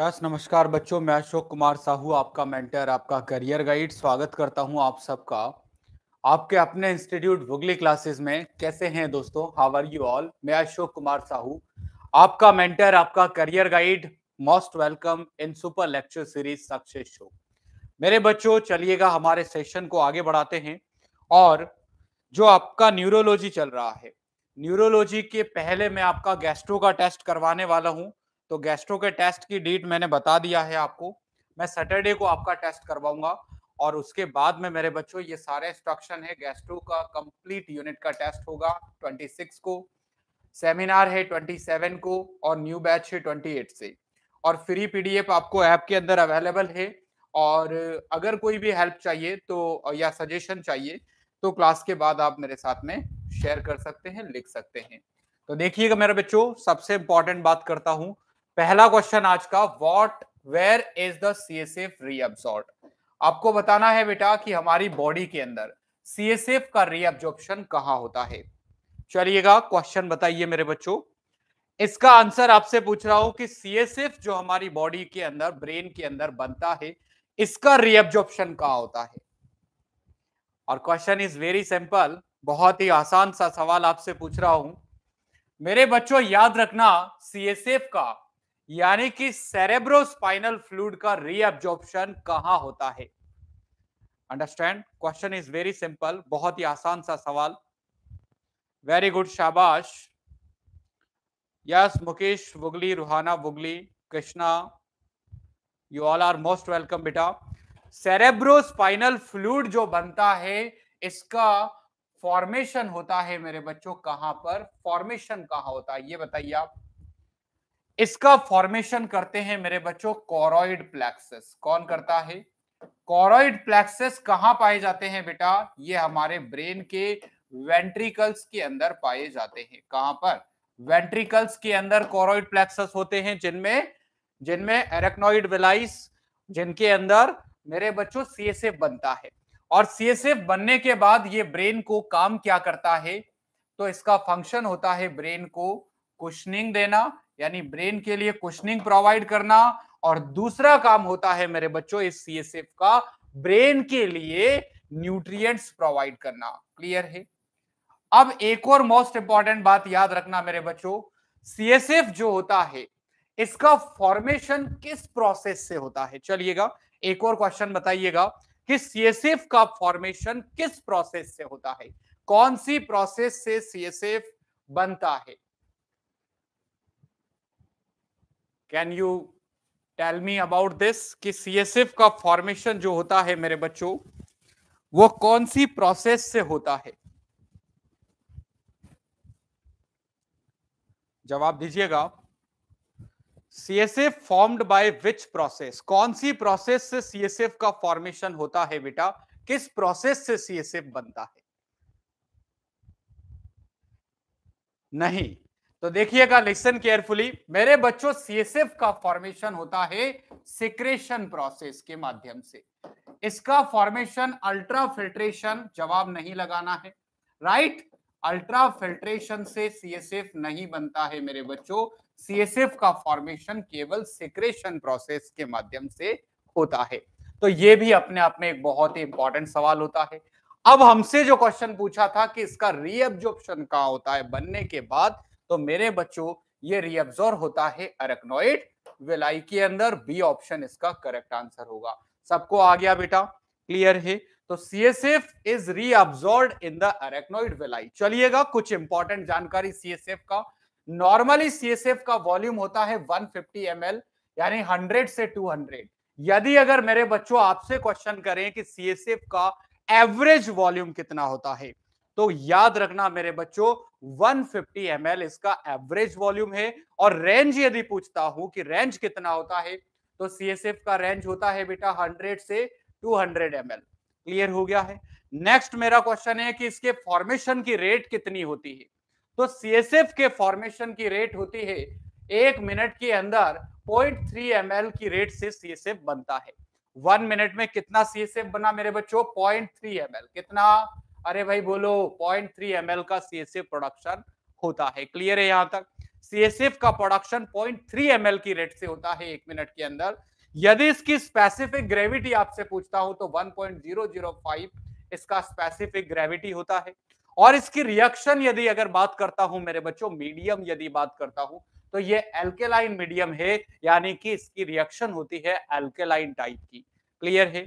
yes नमस्कार बच्चों मैं अशोक कुमार साहू आपका मेंटर आपका करियर गाइड स्वागत करता हूं आप सबका आपके अपने इंस्टीट्यूट भुगली क्लासेस में कैसे हैं दोस्तों हाउ आर यू ऑल मैं अशोक कुमार साहू आपका मेंटर आपका career guide most welcome in super lecture series success show मेरे बच्चों चलिएगा हमारे सेशन को आगे बढ़ाते हैं और जो आपका न्यूरोलॉजी चल रहा है न्यूरोलॉजी के पहले मैं आपका गैस्ट्रो का टेस्ट करवाने वाला हूँ तो गैस्ट्रो के टेस्ट की डेट मैंने बता दिया है आपको मैं सैटरडे को आपका टेस्ट करवाऊंगा और उसके बाद में मेरे बच्चों ये सारे इंस्ट्रक्शन है गैस्ट्रो का कंप्लीट यूनिट का टेस्ट होगा 26 को सेमिनार है 27 को और न्यू बैच है 28 से और फ्री पीडीएफ आपको ऐप के अंदर अवेलेबल है और अगर कोई भी हेल्प चाहिए तो या सजेशन चाहिए तो क्लास के बाद आप मेरे साथ में शेयर कर सकते हैं लिख सकते हैं तो देखिएगा मेरे बच्चों सबसे इंपॉर्टेंट बात करता हूँ पहला क्वेश्चन आज का वॉट वेयर इज द एफ रीअब्सॉर्ट आपको बताना है बेटा कि हमारी बॉडी के अंदर सीएसएफ का रीअब्जॉर्प्शन कहां होता है चलिएगा क्वेश्चन बताइए मेरे बच्चों इसका आंसर आपसे पूछ रहा हूं कि एफ जो हमारी बॉडी के अंदर ब्रेन के अंदर बनता है इसका रीअब्जॉर्प्शन कहा होता है और क्वेश्चन इज वेरी सिंपल बहुत ही आसान सा सवाल आपसे पूछ रहा हूं मेरे बच्चों याद रखना सीएसएफ का यानी कि सेरेब्रोस्पाइनल फ्लूड का रीअब्जॉर्प्शन कहां होता है understand question is very simple बहुत ही आसान सा सवाल वेरी गुड शाबाश यस मुकेश वुगली रुहाना वुगली Krishna you all are most welcome बेटा सेरेब्रोस्पाइनल फ्लूड जो बनता है इसका फॉर्मेशन होता है मेरे बच्चों कहां पर फॉर्मेशन कहां होता है ये बताइए आप इसका फॉर्मेशन करते हैं मेरे बच्चों कॉरोइड प्लेक्सेस कौन करता है कॉरोइड प्लेक्सेस कहां पाए जाते हैं बेटा ये हमारे ब्रेन के वेंट्रिकल्स के अंदर पाए जाते हैं कहां पर वेंट्रिकल्स के अंदर कॉरोइड प्लेक्सेस होते हैं जिनमें जिनमें एरेक्नोइड विलाइस जिनके अंदर मेरे बच्चों सीएसएफ बनता है और सीएसएफ बनने के बाद ये ब्रेन को काम क्या करता है तो इसका फंक्शन होता है ब्रेन को कुशनिंग देना यानी ब्रेन के लिए क्वेश्चनिंग प्रोवाइड करना और दूसरा काम होता है मेरे बच्चों इस सीएसएफ का ब्रेन के लिए न्यूट्रिएंट्स प्रोवाइड करना क्लियर है अब एक और मोस्ट इंपॉर्टेंट बात याद रखना मेरे बच्चों सीएसएफ जो होता है इसका फॉर्मेशन किस प्रोसेस से होता है चलिएगा एक और क्वेश्चन बताइएगा कि सीएसएफ का फॉर्मेशन किस प्रोसेस से होता है कौन सी प्रोसेस से सीएसएफ बनता है can you tell me about this कि सीएसएफ का फॉर्मेशन जो होता है मेरे बच्चों वो कौन सी प्रोसेस से होता है जवाब दीजिएगा CSF formed by which process कौन सी प्रोसेस से सीएसएफ का फॉर्मेशन होता है बेटा किस प्रोसेस से सीएसएफ बनता है नहीं तो देखिएगा लिसन केयरफुली मेरे बच्चों सीएसएफ का फॉर्मेशन होता है सिक्रेशन प्रोसेस के माध्यम से इसका फॉर्मेशन अल्ट्रा फिल्ट्रेशन जवाब नहीं लगाना है राइट अल्ट्रा फिल्ट्रेशन से सीएसएफ नहीं बनता है मेरे बच्चों सीएसएफ का फॉर्मेशन केवल सिक्रेशन प्रोसेस के माध्यम से होता है तो ये भी अपने आप में एक बहुत ही इंपॉर्टेंट सवाल होता है अब हमसे जो क्वेश्चन पूछा था कि इसका रीअब्जॉर्प्शन कहा होता है बनने के बाद तो मेरे बच्चों ये रिअब्जॉर्व होता है अरेक्नोइड वेलाई के अंदर बी ऑप्शन इसका करेक्ट आंसर होगा सबको आ गया बेटा क्लियर है तो CSF is reabsorbed in the arachnoid villi चलिएगा कुछ इंपॉर्टेंट जानकारी सीएसएफ का नॉर्मली सीएसएफ का वॉल्यूम होता है 150 एल यानी 100 से 200 यदि अगर मेरे बच्चों आपसे क्वेश्चन करें कि सीएसएफ का एवरेज वॉल्यूम कितना होता है तो याद रखना मेरे बच्चों 150 फिफ्टी इसका एवरेज वॉल्यूम है और रेंज यदि पूछता हूं कि रेंज कितना होता है तो सी का रेंज होता है बेटा 100 से 200 हंड्रेड क्लियर हो गया है नेक्स्ट मेरा क्वेश्चन है कि इसके फॉर्मेशन की रेट कितनी होती है तो सी के फॉर्मेशन की रेट होती है एक मिनट के अंदर पॉइंट ml की रेट से सी बनता है वन मिनट में कितना सी बना मेरे बच्चों पॉइंट थ्री कितना अरे भाई बोलो पॉइंट थ्री एम का सीएसएफ प्रोडक्शन होता है क्लियर है यहां तक सीएसएफ का प्रोडक्शन पॉइंट थ्री एम की रेट से होता है एक मिनट के अंदर यदि इसकी स्पेसिफिक ग्रेविटी आपसे पूछता हूं तो 1.005 इसका स्पेसिफिक ग्रेविटी होता है और इसकी रिएक्शन यदि अगर बात करता हूं मेरे बच्चों मीडियम यदि बात करता हूं तो ये एल्केलाइन मीडियम है यानी कि इसकी रिएक्शन होती है एल्केलाइन टाइप की क्लियर है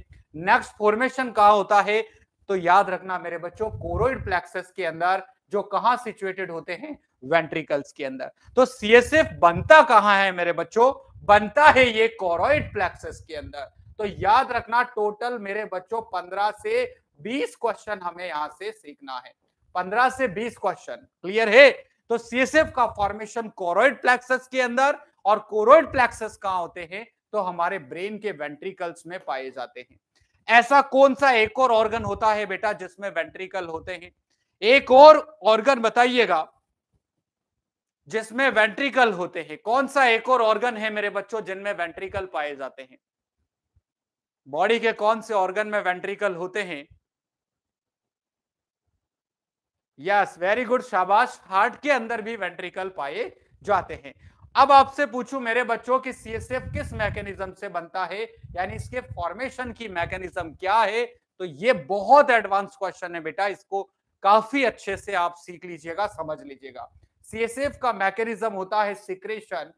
नेक्स्ट फॉर्मेशन कहा होता है तो याद रखना मेरे बच्चों कोरोइड प्लेक्सस के अंदर जो कहा सिचुएटेड होते हैं वेंट्रिकल्स के अंदर तो सीएसएफ बनता कहां है मेरे बच्चों बनता है ये कोरोइड प्लेक्सस के अंदर तो याद रखना टोटल मेरे बच्चों पंद्रह से बीस क्वेश्चन हमें यहां से सीखना है पंद्रह से बीस क्वेश्चन क्लियर है तो सीएसएफ का फॉर्मेशन कोरोइड प्लेक्सस के अंदर और कोरोइड प्लेक्सस कहां होते हैं तो हमारे ब्रेन के वेंट्रिकल्स में पाए जाते हैं ऐसा कौन सा एक और ऑर्गन होता है बेटा जिसमें वेंट्रिकल होते हैं एक और ऑर्गन बताइएगा जिसमें वेंट्रिकल होते हैं कौन सा एक और ऑर्गन है मेरे बच्चों जिनमें वेंट्रिकल पाए जाते हैं बॉडी के कौन से ऑर्गन में वेंट्रिकल होते हैं यस वेरी गुड शाबाश हार्ट के अंदर भी वेंट्रिकल पाए जाते हैं अब आपसे पूछू मेरे बच्चों कि सीएसएफ किस मैकेनिज्म से बनता है यानी इसके फॉर्मेशन की मैकेनिज्म क्या है तो ये बहुत एडवांस क्वेश्चन है बेटा इसको काफी अच्छे से आप सीख लीजिएगा समझ लीजिएगा सीएसएफ का मैकेनिज्म होता है secretion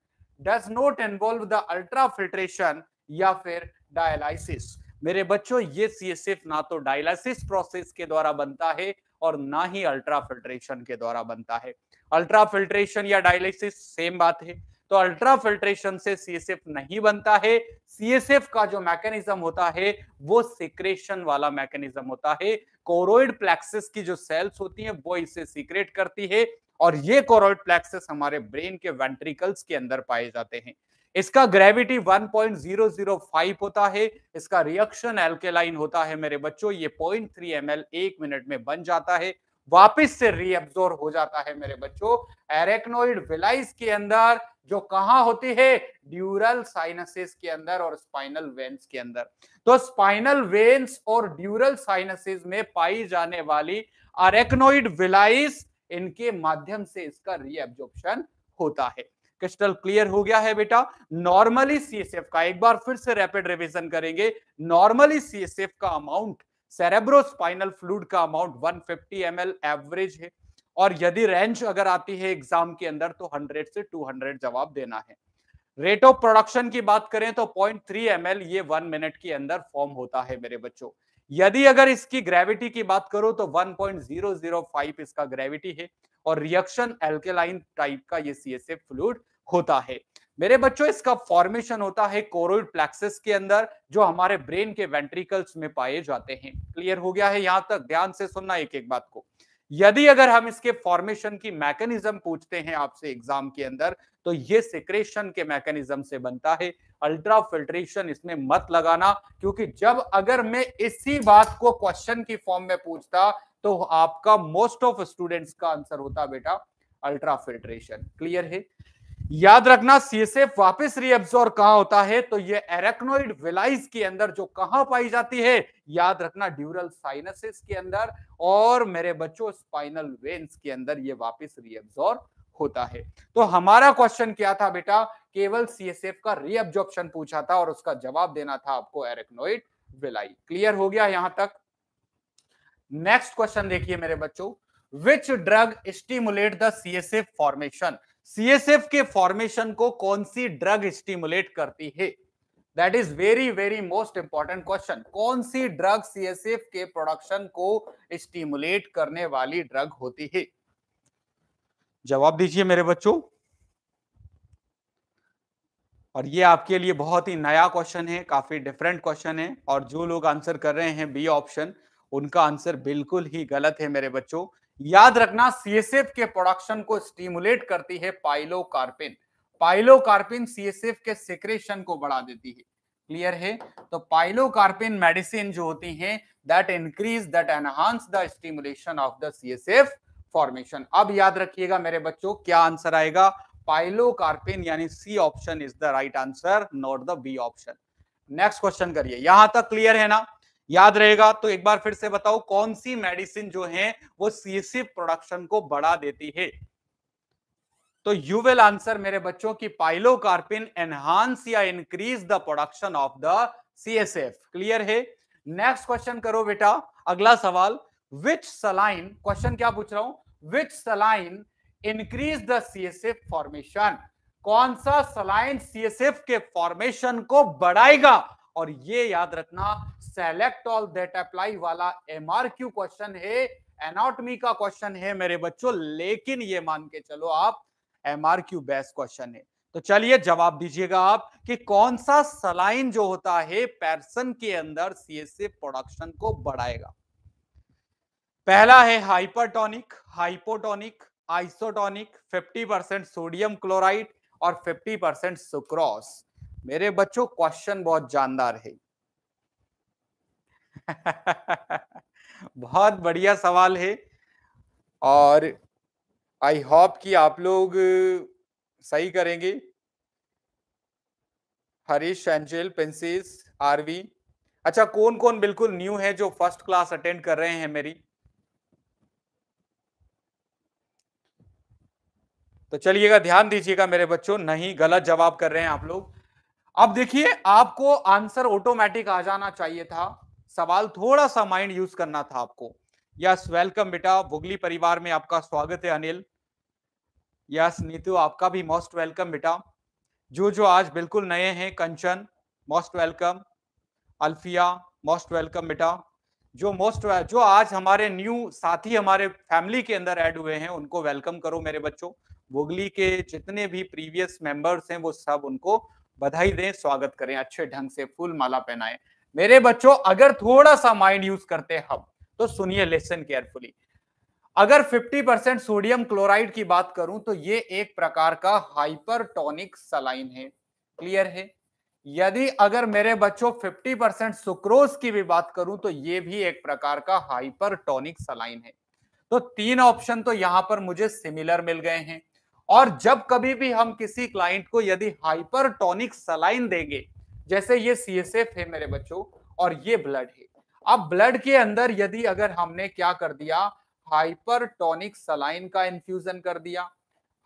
does not involve the ultra filtration या फिर डायलाइसिस मेरे बच्चों ये सीएसएफ ना तो डायलाइसिस प्रोसेस के द्वारा बनता है और ना ही अल्ट्रा फिल्ट्रेशन के द्वारा बनता है अल्ट्रा फिल्ट्रेशन या डायलिसिस सेम बात है तो अल्ट्रा फिल्ट्रेशन से सीएसएफ नहीं बनता है सीएसएफ का जो मैकेनिज्म होता है वो सिक्रेशन वाला मैकेनिज्म होता है कोरोइड प्लेक्सिस की जो सेल्स होती हैं वो इसे सीक्रेट करती है और ये कोरोइड प्लेक्सिस हमारे ब्रेन के वेंट्रिकल्स के अंदर पाए जाते हैं इसका ग्रेविटी 1.005 होता है इसका रिएक्शन एल्केलाइन होता है मेरे बच्चों ये 0.3 ml एक मिनट में बन जाता है वापस से रीअब्जोर्व हो जाता है मेरे बच्चों एरेक्नोइड विलाइस के अंदर जो कहा होती है ड्यूरल साइनसेस के अंदर और स्पाइनल वेन्स के अंदर तो स्पाइनल वेन्स और ड्यूरल साइनसेस में पाई जाने वाली अरेक्नोइड विलाइस इनके माध्यम से इसका रीएब्जॉर्प्शन होता है क्रिस्टल क्लियर हो गया है बेटा नॉर्मली सीएसएफ का एक बार फिर से रैपिड रिविजन करेंगे नॉर्मली सीएसएफ का अमाउंट सेरेब्रोस्पाइनल फ्लूड का अमाउंट 150 ml एवरेज है और यदि रेंज अगर आती है एग्जाम के अंदर तो 100 से 200 जवाब देना है रेट ऑफ प्रोडक्शन की बात करें तो 0.3 थ्री ये वन मिनट के अंदर फॉर्म होता है मेरे बच्चों यदि अगर इसकी ग्रेविटी की बात करो तो 1.005 इसका ग्रेविटी है और रिएक्शन एल्केलाइन टाइप का ये सी एस फ्लूड होता है मेरे बच्चों इसका फॉर्मेशन होता है कोरोइड प्लेक्सिस के अंदर जो हमारे ब्रेन के वेंट्रिकल्स में पाए जाते हैं क्लियर हो गया है यहां तक ध्यान से सुनना एक एक बात को यदि अगर हम इसके फॉर्मेशन की मैकेनिज्म पूछते हैं आपसे एग्जाम के अंदर तो ये सिक्रेशन के मैकेनिज्म से बनता है अल्ट्रा फिल्ट्रेशन इसमें मत लगाना क्योंकि जब अगर मैं इसी बात को क्वेश्चन की फॉर्म में पूछता तो आपका मोस्ट ऑफ स्टूडेंट्स का आंसर होता बेटा अल्ट्रा फिल्ट्रेशन क्लियर है याद रखना सीएसएफ वापस रीअब्जॉर्व कहां होता है तो ये एरेक्नोइड विलाइज के अंदर जो कहां पाई जाती है याद रखना ड्यूरल साइनसिस के अंदर और मेरे बच्चों स्पाइनल वेन्स के अंदर ये वापस रीअब्जॉर्व होता है तो हमारा क्वेश्चन क्या था बेटा केवल सीएसएफ का रीअब्जॉर्प्शन पूछा था और उसका जवाब देना था आपको एरेक्नोइड विलाई क्लियर हो गया यहां तक नेक्स्ट क्वेश्चन देखिए मेरे बच्चों which drug stimulate the CSF formation CSF के फॉर्मेशन को कौन सी ड्रग स्टिमुलेट करती है that is very very most important question कौन सी ड्रग सीएसएफ के प्रोडक्शन को स्टिमुलेट करने वाली ड्रग होती है जवाब दीजिए मेरे बच्चों और ये आपके लिए बहुत ही नया क्वेश्चन है काफी डिफरेंट क्वेश्चन है और जो लोग आंसर कर रहे हैं बी ऑप्शन उनका आंसर बिल्कुल ही गलत है मेरे बच्चों याद रखना सीएसएफ के प्रोडक्शन को स्टिमुलेट करती है पाइलोकार्पिन पाइलोकार्पिन सीएसएफ के सिक्रेशन को बढ़ा देती है क्लियर है तो पाइलोकार्पिन मेडिसिन जो होती है that increase that enhance the stimulation of the CSF formation अब याद रखिएगा मेरे बच्चों क्या आंसर आएगा पाइलोकार्पिन यानी C option is the right answer not the B option next question करिए यहां तक क्लियर है ना याद रहेगा तो एक बार फिर से बताओ कौन सी मेडिसिन जो है वो सीसी प्रोडक्शन को बढ़ा देती है तो यू विल आंसर मेरे बच्चों की पाइलोकार्पिन एनहांस या increase the production of the CSF clear है नेक्स्ट क्वेश्चन करो बेटा अगला सवाल विच सलाइन क्वेश्चन क्या पूछ रहा हूं which saline increase the CSF formation कौन सा सलाइन सीएसएफ के फॉर्मेशन को बढ़ाएगा और ये याद रखना सेलेक्ट ऑल दैट अप्लाई वाला एमआरक्यू क्वेश्चन है एनाटॉमी का क्वेश्चन है मेरे बच्चों लेकिन ये मान के चलो आप एमआरक्यू बेस्ड क्वेश्चन है तो चलिए जवाब दीजिएगा आप कि कौन सा सलाइन जो होता है पैरसन के अंदर सीएसए प्रोडक्शन को बढ़ाएगा पहला है hypertonic hypotonic isotonic 50 percent sodium chloride और 50 परसेंट सुक्रोस मेरे बच्चों क्वेश्चन बहुत जानदार है बहुत बढ़िया सवाल है और आई होप कि आप लोग सही करेंगे हरीश एंजेल पेंसिस आरवी अच्छा कौन कौन बिल्कुल न्यू है जो फर्स्ट क्लास अटेंड कर रहे हैं मेरी तो चलिएगा ध्यान दीजिएगा मेरे बच्चों नहीं गलत जवाब कर रहे हैं आप लोग अब देखिए आपको आंसर ऑटोमेटिक आ जाना चाहिए था सवाल थोड़ा सा माइंड यूज करना था आपको यस वेलकम बेटा भुगली परिवार में आपका स्वागत है अनिल यस नीतू आपका भी मोस्ट वेलकम बेटा जो जो आज बिल्कुल नए हैं Kanchan most welcome Alfiya most welcome बेटा जो मोस्ट जो आज हमारे न्यू साथी हमारे फैमिली के अंदर ऐड हुए हैं उनको वेलकम करो मेरे बच्चों भोगली के जितने भी प्रीवियस मेंबर्स हैं वो सब उनको बधाई दें स्वागत करें अच्छे ढंग से फूल माला पहनाएं मेरे बच्चों अगर थोड़ा सा माइंड यूज करते हम तो सुनिए लेसन केयरफुली अगर 50 परसेंट सोडियम क्लोराइड की बात करूं तो ये एक प्रकार का हाइपरटोनिक सलाइन है क्लियर है यदि अगर मेरे बच्चों 50 परसेंट सुक्रोज की भी बात करूं तो ये भी एक प्रकार का हाइपरटोनिक सलाइन है तो तीन ऑप्शन तो यहां पर मुझे सिमिलर मिल गए हैं और जब कभी भी हम किसी क्लाइंट को यदि हाइपरटोनिक सलाइन देंगे जैसे ये सी एस एफ है मेरे बच्चों और ये ब्लड है अब ब्लड के अंदर यदि अगर हमने क्या कर दिया हाइपर टॉनिक सलाइन का इन्फ्यूजन कर दिया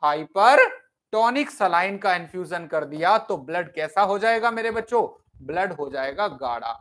हाइपर टॉनिक सलाइन का इन्फ्यूजन कर दिया तो ब्लड कैसा हो जाएगा मेरे बच्चों ब्लड हो जाएगा गाढ़ा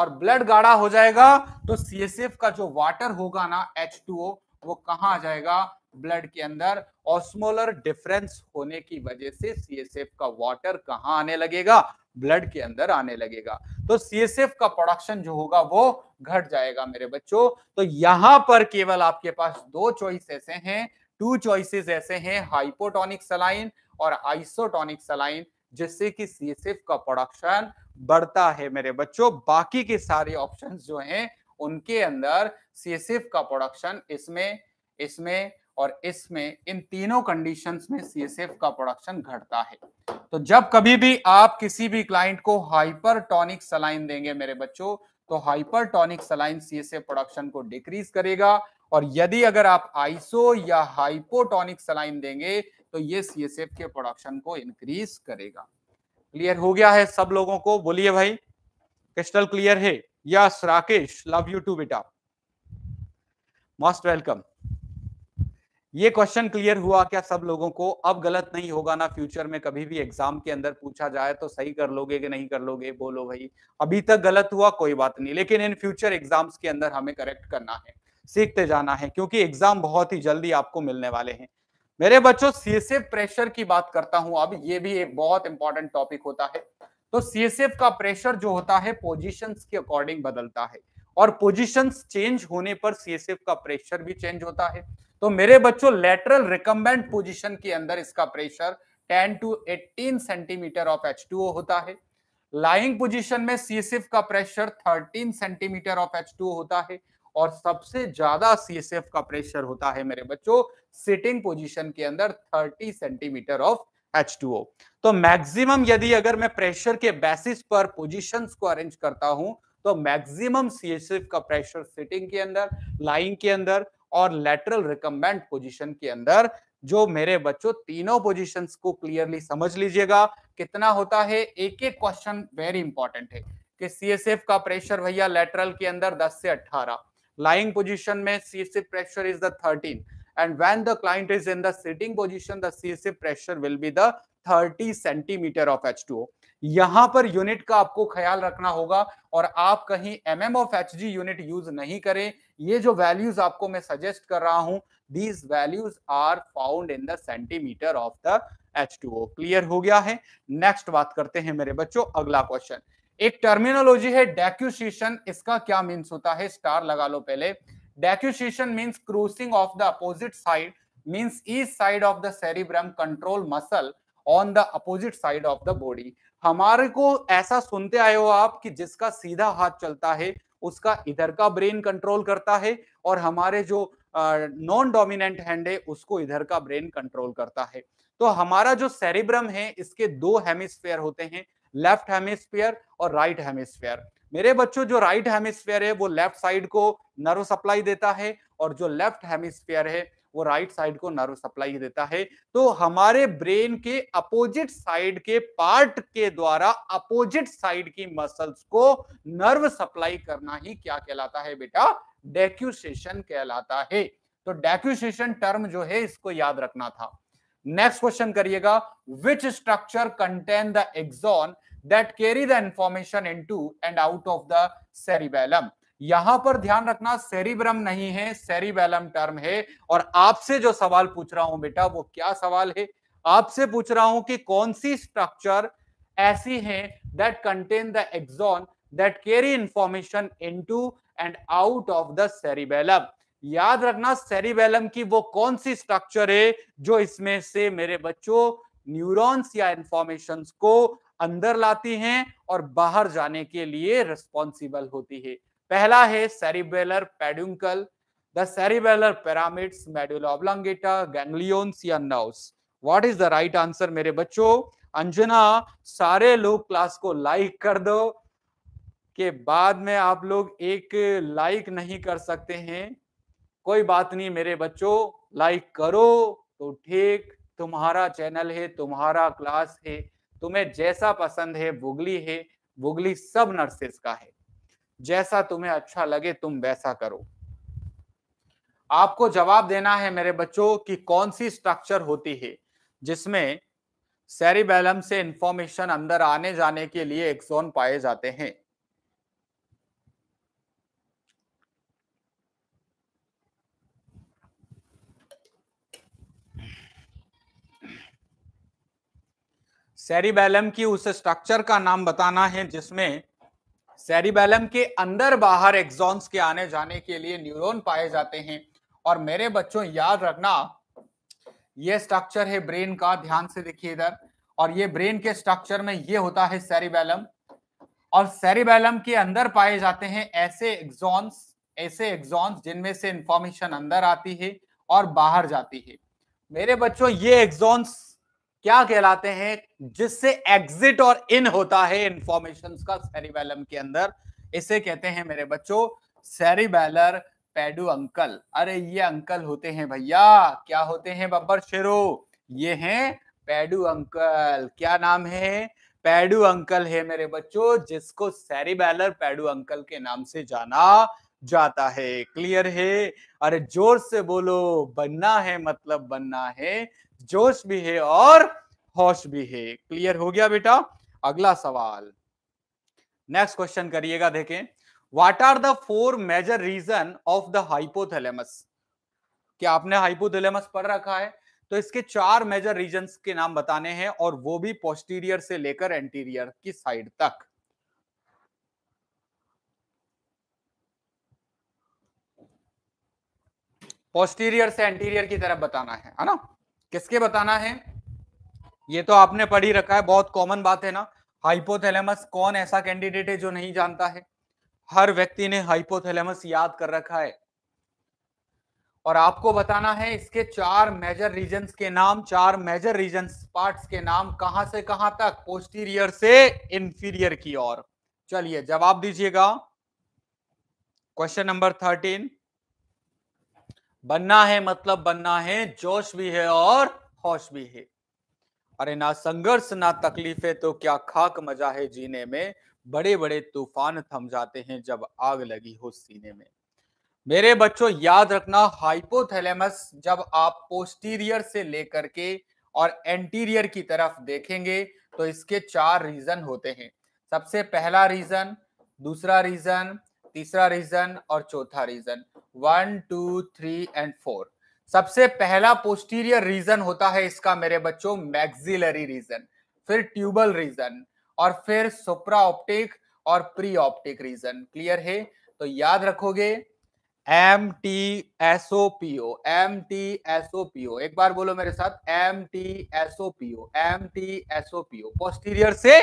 और ब्लड गाढ़ा हो जाएगा तो सीएसएफ का जो वाटर होगा ना एच वो कहां आ जाएगा ब्लड के अंदर ऑस्मोलर डिफरेंस होने की वजह से सीएसएफ का वाटर कहाँ आने लगेगा ब्लड के अंदर आने लगेगा तो सीएसएफ का प्रोडक्शन जो होगा वो घट जाएगा मेरे बच्चों तो यहां पर केवल आपके पास दो चॉइस ऐसे हैं टू चॉइसेस ऐसे हैं हाइपोटोनिक सलाइन और आइसोटोनिक सलाइन जिससे कि सीएसएफ का प्रोडक्शन बढ़ता है मेरे बच्चों बाकी के सारे ऑप्शंस जो हैं उनके अंदर सीएसएफ का प्रोडक्शन इसमें इसमें और इसमें इन तीनों कंडीशंस में सीएसएफ का प्रोडक्शन घटता है तो जब कभी भी आप किसी भी क्लाइंट को हाइपरटोनिक सलाइन देंगे मेरे बच्चों तो हाइपरटोनिक सलाइन सीएसएफ प्रोडक्शन को डिक्रीज करेगा और यदि अगर आप आइसो या हाइपोटोनिक सलाइन देंगे तो ये सीएसएफ के प्रोडक्शन को इंक्रीज करेगा क्लियर हो गया है सब लोगों को बोलिए भाई क्रिस्टल क्लियर है yes Rakesh love you too बेटा मोस्ट वेलकम ये क्वेश्चन क्लियर हुआ क्या सब लोगों को अब गलत नहीं होगा ना फ्यूचर में कभी भी एग्जाम के अंदर पूछा जाए तो सही कर लोगे कि नहीं कर लोगे बोलो भाई अभी तक गलत हुआ कोई बात नहीं लेकिन इन फ्यूचर एग्जाम्स के अंदर हमें करेक्ट करना है सीखते जाना है क्योंकि एग्जाम बहुत ही जल्दी आपको मिलने वाले हैं मेरे बच्चों सीएसएफ प्रेशर की बात करता हूं अब ये भी एक बहुत इंपॉर्टेंट टॉपिक होता है तो सीएसएफ का प्रेशर जो होता है पोजिशन के अकॉर्डिंग बदलता है और पोजिशन चेंज होने पर सीएसएफ का प्रेशर भी चेंज होता है तो मेरे बच्चों लेटरल रिकम्बेंट पोजिशन के अंदर इसका pressure 10 to 18 centimetre of H होता है लाइंग पोजिशन में सीएसएफ का प्रेशर 13 सेंटीमीटर ऑफ एच होता है और सबसे ज्यादा सीएसएफ का प्रेशर होता है मेरे बच्चों सिटिंग पोजीशन के अंदर 30 सेंटीमीटर ऑफ H2O तो मैक्सिमम यदि अगर मैं प्रेशर के बेसिस पर पोजीशंस को अरेंज करता हूं तो मैक्सिमम सीएसएफ का प्रेशर सिटिंग के अंदर लाइंग के अंदर और लेटरल रिकमेंड पोजिशन के अंदर जो मेरे बच्चों तीनों पोजीशंस को क्लियरली समझ लीजिएगा कितना होता है एक एक क्वेश्चन वेरी इंपॉर्टेंट है कि सीएसएफ का प्रेशर भैया लेटरल के अंदर 10 से 18 lying position mein CSF pressure is the 13 and when the client is in the sitting position the CSF pressure will be the 30 centimetre of H2O यहां per unit का आपको ख्याल रखना होगा और आप कहीं M M of H G unit use नहीं करें ये जो वैल्यूज आपको मैं सजेस्ट कर रहा हूं these values are found in the centimetre of the H two O clear हो गया है नेक्स्ट बात करते हैं मेरे बच्चों अगला क्वेश्चन एक टर्मिनोलॉजी है डेक्यूशीशन इसका क्या मीन्स होता है स्टार लगा लो पहले decussation means crossing of the opposite side means each side of the cerebrum control muscle on the opposite side of the body हमारे को ऐसा सुनते आए हो आप कि जिसका सीधा हाथ चलता है उसका इधर का ब्रेन कंट्रोल करता है और हमारे जो नॉन डोमिनेंट हैंड है उसको इधर का ब्रेन कंट्रोल करता है तो हमारा जो सेरिब्रम है इसके दो हेमिस्फेयर होते हैं लेफ्ट हेमिस्फेयर और राइट right हेमिस्फेयर मेरे बच्चों जो राइट right हेमिस्फेयर है वो लेफ्ट साइड को नर्व सप्लाई देता है और जो लेफ्ट हेमिस्फेयर है वो राइट साइड को नर्व सप्लाई देता है तो हमारे ब्रेन के अपोजिट साइड के पार्ट के द्वारा अपोजिट साइड की मसल्स को नर्व सप्लाई करना ही क्या कहलाता है बेटा डेक्यूसेशन कहलाता है तो डेक्यूसेशन टर्म जो है इसको याद रखना था नेक्स्ट क्वेश्चन करिएगा which structure contain the axon that carry the information into and out of the cerebellum यहां पर ध्यान रखना सेरिब्रम नहीं है सेरिबेलम टर्म है और आपसे जो सवाल पूछ रहा हूं बेटा वो क्या सवाल है आपसे पूछ रहा हूं कि कौन सी स्ट्रक्चर ऐसी है that contain the axon that carry information to and out of the cerebellum याद रखना सेरिबेलम की वो कौन सी स्ट्रक्चर है जो इसमें से मेरे बच्चों न्यूरॉन्स या इंफॉर्मेशन को अंदर लाती हैं और बाहर जाने के लिए रिस्पॉन्सिबल होती है पहला है cerebellar peduncle the cerebellar pyramids medulla oblongata ganglions या nerves what is the right answer मेरे बच्चों अंजना सारे लोग क्लास को लाइक कर दो के बाद में आप लोग एक लाइक नहीं कर सकते हैं कोई बात नहीं मेरे बच्चों लाइक करो तो ठीक तुम्हारा चैनल है तुम्हारा क्लास है तुम्हें जैसा पसंद है बुगली है बुगली सब नर्सेस का है जैसा तुम्हें अच्छा लगे तुम वैसा करो आपको जवाब देना है मेरे बच्चों कि कौन सी स्ट्रक्चर होती है जिसमें सेरिबेलम से इंफॉर्मेशन अंदर आने जाने के लिए एक्सोन पाए जाते हैं सेरिबेलम की उस स्ट्रक्चर का नाम बताना है जिसमें सेरिबेलम के अंदर बाहर एग्जॉन्स के आने जाने के लिए न्यूरॉन पाए जाते हैं और मेरे बच्चों याद रखना ये स्ट्रक्चर है ब्रेन का ध्यान से देखिए इधर और ये ब्रेन के स्ट्रक्चर में ये होता है सेरिबेलम और सेरिबेलम के अंदर पाए जाते हैं ऐसे एग्जॉन्स ऐसे एग्जॉन्स जिनमें से इंफॉर्मेशन अंदर आती है और बाहर जाती है मेरे बच्चों ये एग्जॉन्स क्या कहलाते हैं जिससे एग्जिट और इन होता है इंफॉर्मेशन का सेरिबैलम के अंदर इसे कहते हैं मेरे बच्चों सेरिबैलर पेडू अंकल अरे ये अंकल होते हैं भैया क्या होते हैं बब्बर शेरो ये हैं पेडू अंकल क्या नाम है पेडू अंकल है मेरे बच्चों जिसको सेरिबैलर पेडू अंकल के नाम से जाना जाता है क्लियर है अरे जोर से बोलो बनना है मतलब बनना है जोश भी है और होश भी है क्लियर हो गया बेटा अगला सवाल नेक्स्ट क्वेश्चन करिएगा देखें what are the four major region of the hypothalamus क्या आपने हाइपोथैलेमस पढ़ रखा है तो इसके चार मेजर रीजन के नाम बताने हैं और वो भी पोस्टीरियर से लेकर एंटीरियर की साइड तक पोस्टीरियर से एंटीरियर की तरफ बताना है है ना किसके बताना है ये तो आपने पढ़ ही रखा है बहुत कॉमन बात है ना हाइपोथैलेमस कौन ऐसा कैंडिडेट है जो नहीं जानता है हर व्यक्ति ने हाइपोथैलेमस याद कर रखा है और आपको बताना है इसके चार मेजर रीजन के नाम चार मेजर रीजन पार्ट के नाम कहां से कहां तक पोस्टीरियर से इंफीरियर की ओर चलिए जवाब दीजिएगा क्वेश्चन नंबर थर्टीन बनना है मतलब बनना है जोश भी है और होश भी है अरे ना संघर्ष ना तकलीफे तो क्या खाक मजा है जीने में बड़े बड़े तूफान थम जाते हैं जब आग लगी हो सीने में मेरे बच्चों याद रखना हाइपोथैलेमस जब आप पोस्टीरियर से लेकर के और एंटीरियर की तरफ देखेंगे तो इसके चार रीजन होते हैं सबसे पहला रीजन दूसरा रीजन तीसरा रीजन और चौथा region one two three and four सबसे पहला पोस्टीरियर रीजन होता है इसका मेरे बच्चों मैक्सिलरी रीजन फिर ट्यूबल रीजन और फिर सुप्रा ऑप्टिक और प्री ऑप्टिक रीजन क्लियर है तो याद रखोगे M T S O P O M T S O P O एक बार बोलो मेरे साथ M T S O P O M T S O P O posterior से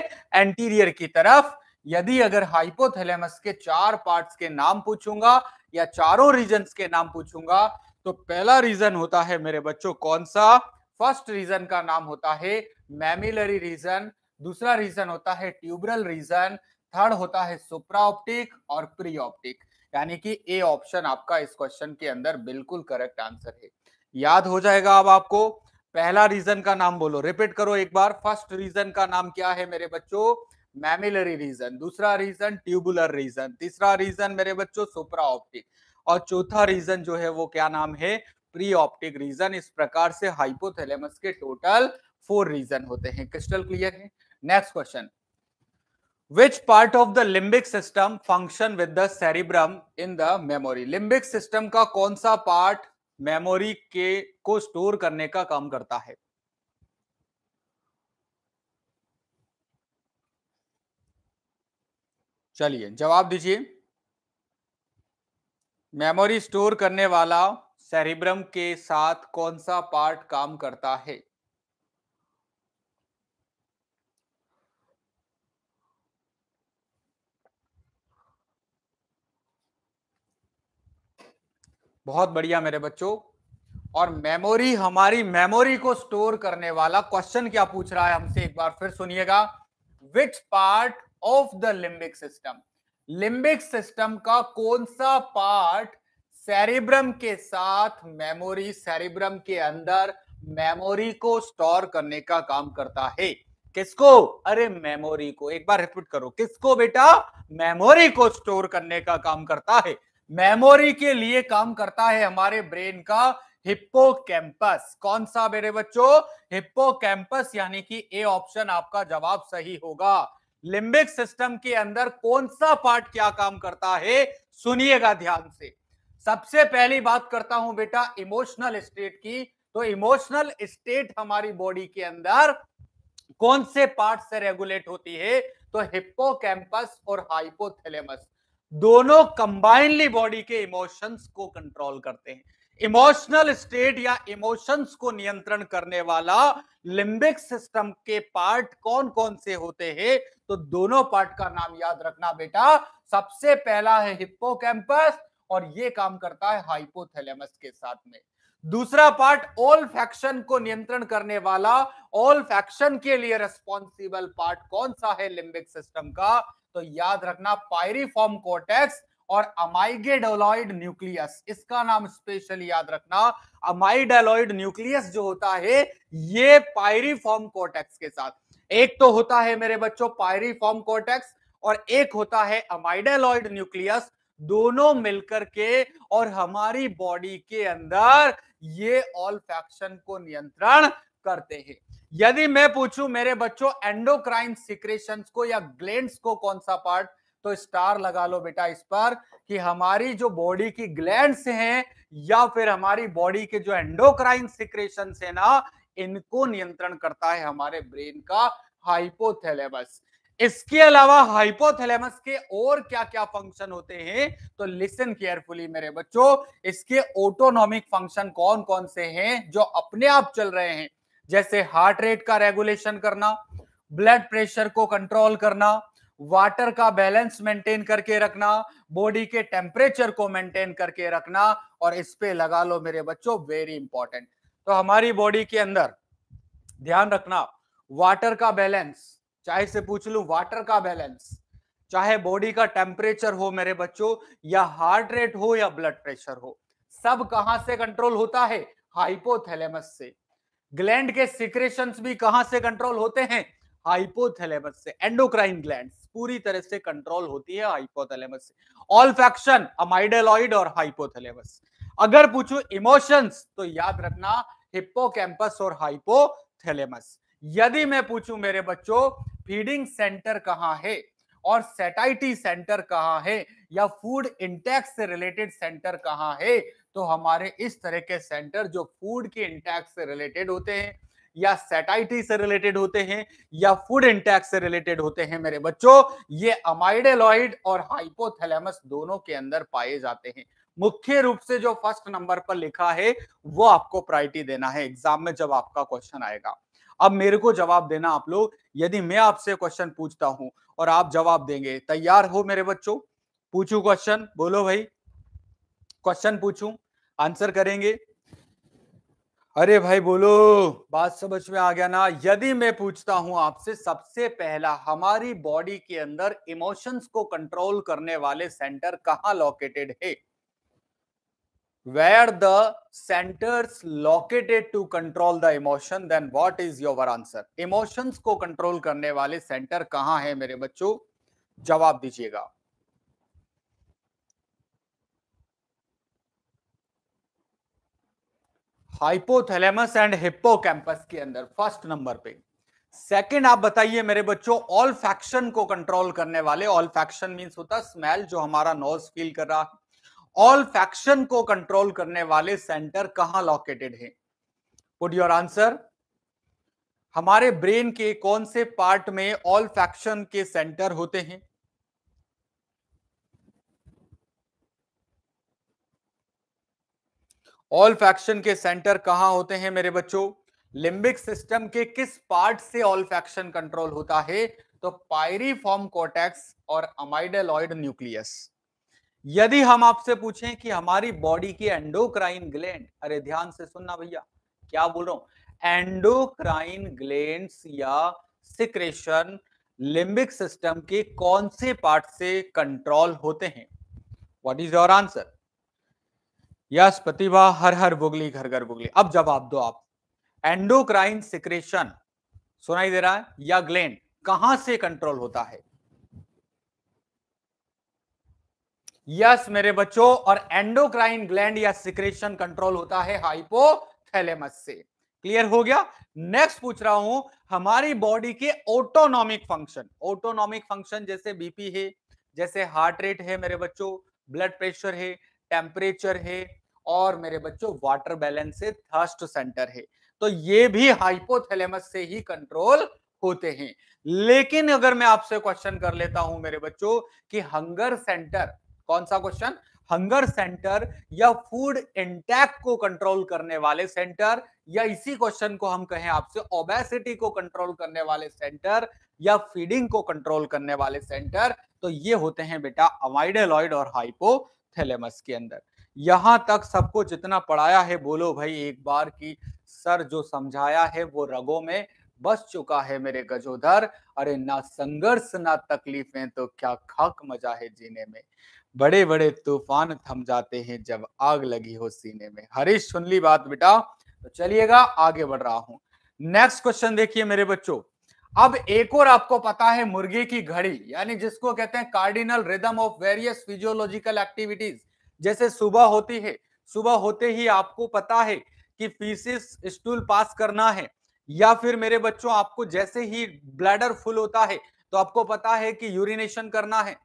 एंटीरियर की तरफ यदि अगर हाइपोथैलेमस के चार पार्ट्स के नाम पूछूंगा या चारों रीजन के नाम पूछूंगा तो पहला रीजन होता है मेरे बच्चों कौन सा फर्स्ट रीजन का नाम होता है मैमिलरी रीजन दूसरा रीजन होता है ट्यूबरल रीजन थर्ड होता है सुप्रा ऑप्टिक और प्री ऑप्टिक यानी कि ए ऑप्शन आपका इस क्वेश्चन के अंदर बिल्कुल करेक्ट आंसर है याद हो जाएगा अब आपको पहला रीजन का नाम बोलो रिपीट करो एक बार फर्स्ट रीजन का नाम क्या है मेरे बच्चों मैमिलरी रीजन दूसरा रीजन ट्यूबुलर रीजन तीसरा रीजन मेरे बच्चों सुपरा ऑप्टिक और चौथा रीजन जो है वो क्या नाम है प्री ऑप्टिक रीजन इस प्रकार से हाइपोथैलेमस के टोटल फोर रीजन होते हैं क्रिस्टल क्लियर है next question which part of the limbic system function with the cerebrum in the memory limbic system का कौन सा पार्ट मेमोरी के को स्टोर करने का काम करता है चलिए जवाब दीजिए मेमोरी स्टोर करने वाला सेरिब्रम के साथ कौन सा पार्ट काम करता है बहुत बढ़िया मेरे बच्चों और मेमोरी हमारी मेमोरी को स्टोर करने वाला क्वेश्चन क्या पूछ रहा है हमसे एक बार फिर सुनिएगा which part of the limbic system limbic system का कौन सा पार्ट सेरिब्रम के साथ मेमोरी सेरिब्रम के अंदर मेमोरी को स्टोर करने का काम करता है किसको अरे मेमोरी को एक बार रिपीट करो किसको बेटा मेमोरी को स्टोर करने का काम करता है मेमोरी के लिए काम करता है हमारे ब्रेन का कैंपस कौन सा मेरे बच्चों कैंपस यानी कि ए ऑप्शन आपका जवाब सही होगा लिम्बिक सिस्टम के अंदर कौन सा पार्ट क्या काम करता है सुनिएगा ध्यान से सबसे पहली बात करता हूं बेटा इमोशनल स्टेट की तो इमोशनल स्टेट हमारी बॉडी के अंदर कौन से पार्ट से रेगुलेट होती है तो हिप्पो और हाइपोथैलेमस दोनों कंबाइनली बॉडी के इमोशंस को कंट्रोल करते हैं इमोशनल स्टेट या इमोशंस को नियंत्रण करने वाला लिम्बिक सिस्टम के पार्ट कौन कौन से होते हैं तो दोनों पार्ट का नाम याद रखना बेटा सबसे पहला है हिप्पोकैम्पस और ये काम करता है हाइपोथैलेमस के साथ में दूसरा पार्ट ऑल फैक्शन को नियंत्रण करने वाला ऑल फैक्शन के लिए रेस्पॉन्सिबल पार्ट कौन सा है लिम्बिक सिस्टम का तो याद रखना पायरीफॉर्म कोटेक्स और अमाइगेडोलॉइड न्यूक्लियस इसका नाम स्पेशल याद रखना अमाइड न्यूक्लियस जो होता है ये पायरीफॉर्म कोटेक्स के साथ एक तो होता है मेरे बच्चों पायरीफॉर्म कोटेक्स और एक होता है अमाइडेलॉइड न्यूक्लियस दोनों मिलकर के और हमारी बॉडी के अंदर ये ऑल फैक्शन को नियंत्रण करते हैं यदि मैं पूछूं मेरे बच्चों एंडोक्राइन सिक्रेशन को या ग्लैंड्स को कौन सा पार्ट तो स्टार लगा लो बेटा इस पर कि हमारी जो बॉडी की ग्लैंड्स हैं या फिर हमारी बॉडी के जो एंडोक्राइन सिक्रेशन है ना इनको नियंत्रण करता है हमारे ब्रेन का हाइपोथैलेमस इसके अलावा हाइपोथैलेमस के और क्या क्या फंक्शन होते हैं तो लिसन केयरफुली मेरे बच्चों इसके ऑटोनॉमिक फंक्शन कौन कौन से हैं जो अपने आप चल रहे हैं जैसे हार्ट रेट का रेगुलेशन करना ब्लड प्रेशर को कंट्रोल करना वाटर का बैलेंस मेंटेन करके रखना बॉडी के टेम्परेचर को मेंटेन करके रखना और इस पे लगा लो मेरे बच्चों वेरी इंपॉर्टेंट तो हमारी बॉडी के अंदर ध्यान रखना वाटर का बैलेंस चाहे से पूछ लू वाटर का बैलेंस चाहे बॉडी का टेम्परेचर हो मेरे बच्चों या हार्ट रेट हो या ब्लड प्रेशर हो सब कहां से कंट्रोल होता है हाइपोथैलेमस से ग्लैंड के सिक्रेशंस भी कहां से कंट्रोल होते हैं हाइपोथैलेमस से एंडोक्राइन ग्लैंड पूरी तरह से कंट्रोल होती है हाइपोथैलेमस से ऑल फैक्शन अमाइडेलॉइड और हाइपोथैलेमस अगर पूछो इमोशंस तो याद रखना हिप्पोकैम्पस और हाइपोथैलेमस यदि मैं पूछूं मेरे बच्चों फीडिंग सेंटर कहाँ है और सेटाइटी सेंटर कहाँ है या फूड इंटेक्स से रिलेटेड सेंटर कहाँ है तो हमारे इस तरह के सेंटर जो फूड के इंटेक्स से रिलेटेड होते हैं या सेटाइटी से रिलेटेड होते हैं या फूड इंटैक से रिलेटेड होते हैं मेरे बच्चों ये अमाइडेलॉइड और हाइपोथैलेमस दोनों के अंदर पाए जाते हैं मुख्य रूप से जो फर्स्ट नंबर पर लिखा है वो आपको प्रायोरिटी देना है एग्जाम में जब आपका क्वेश्चन आएगा अब मेरे को जवाब देना आप लोग यदि मैं आपसे क्वेश्चन पूछता हूं और आप जवाब देंगे तैयार हो मेरे बच्चों पूछू क्वेश्चन बोलो भाई क्वेश्चन पूछू आंसर करेंगे अरे भाई बोलो बात समझ में आ गया ना यदि मैं पूछता हूं आपसे सबसे पहला हमारी बॉडी के अंदर इमोशंस को कंट्रोल करने वाले सेंटर कहां लोकेटेड है where the centres located to control the emotion then what is your answer emotions को कंट्रोल करने वाले सेंटर कहाँ है मेरे बच्चों जवाब दीजिएगा हाइपोथैलेमस एंड कैंपस के अंदर फर्स्ट नंबर पे सेकंड आप बताइए मेरे बच्चों ऑल फैक्शन को कंट्रोल करने वाले ऑल फैक्शन मींस होता स्मेल जो हमारा नोज फील कर रहा ऑल फैक्शन को कंट्रोल करने वाले सेंटर कहां लोकेटेड है वुड योर आंसर हमारे ब्रेन के कौन से पार्ट में ऑल फैक्शन के सेंटर होते हैं ऑल फैक्शन के सेंटर कहाँ होते हैं मेरे बच्चों लिम्बिक सिस्टम के किस पार्ट से ऑल फैक्शन कंट्रोल होता है तो फॉर्म कोटेक्स और अमाइडेलॉइड न्यूक्लियस यदि हम आपसे पूछें कि हमारी बॉडी की एंडोक्राइन ग्लैंड अरे ध्यान से सुनना भैया क्या बोल रहा हूं एंडोक्राइन ग्लैंड या सिक्रेशन लिम्बिक सिस्टम के कौन से पार्ट से कंट्रोल होते हैं what is your answer yes Pratibha हर हर बुगली घर घर बुगली अब जवाब दो आप एंडोक्राइन सिक्रेशन सुनाई दे रहा है या ग्लैंड कहां से कंट्रोल होता है यस मेरे बच्चों और एंडोक्राइन ग्लैंड या सिक्रेशन कंट्रोल होता है हाइपोथैलेमस से क्लियर हो गया नेक्स्ट पूछ रहा हूं हमारी बॉडी के ऑटोनॉमिक फंक्शन ऑटोनॉमिक फंक्शन जैसे बीपी है जैसे हार्ट रेट है मेरे बच्चों ब्लड प्रेशर है टेम्परेचर है और मेरे बच्चों वाटर बैलेंस से थर्स्ट सेंटर है तो ये भी हाइपोथैलेमस से ही कंट्रोल होते हैं लेकिन अगर मैं आपसे क्वेश्चन कर लेता हूं मेरे बच्चों कि हंगर सेंटर कौन सा क्वेश्चन हंगर सेंटर या फूड इंटैक को कंट्रोल करने वाले सेंटर या इसी क्वेश्चन को हम कहें आपसे ओबेसिटी को कंट्रोल करने वाले सेंटर या फीडिंग को कंट्रोल करने वाले सेंटर तो ये होते हैं बेटा अमाइडेलॉइड और हाइपोथैलेमस के अंदर यहां तक सबको जितना पढ़ाया है बोलो भाई एक बार की सर जो समझाया है वो रगों में बस चुका है मेरे गजोधर अरे ना संघर्ष ना तकलीफें तो क्या खाक मजा है जीने में बड़े बड़े तूफान थम जाते हैं जब आग लगी हो सीने में हरीश सुन ली बात बेटा तो चलिएगा आगे बढ़ रहा हूं नेक्स्ट क्वेश्चन देखिए मेरे बच्चों अब एक और आपको पता है मुर्गी की घड़ी यानी जिसको कहते हैं cardinal rhythm of various physiological activities जैसे सुबह होती है सुबह होते ही आपको पता है कि फीसिस स्टूल पास करना है या फिर मेरे बच्चों आपको जैसे ही ब्लैडर फुल होता है तो आपको पता है कि यूरिनेशन करना है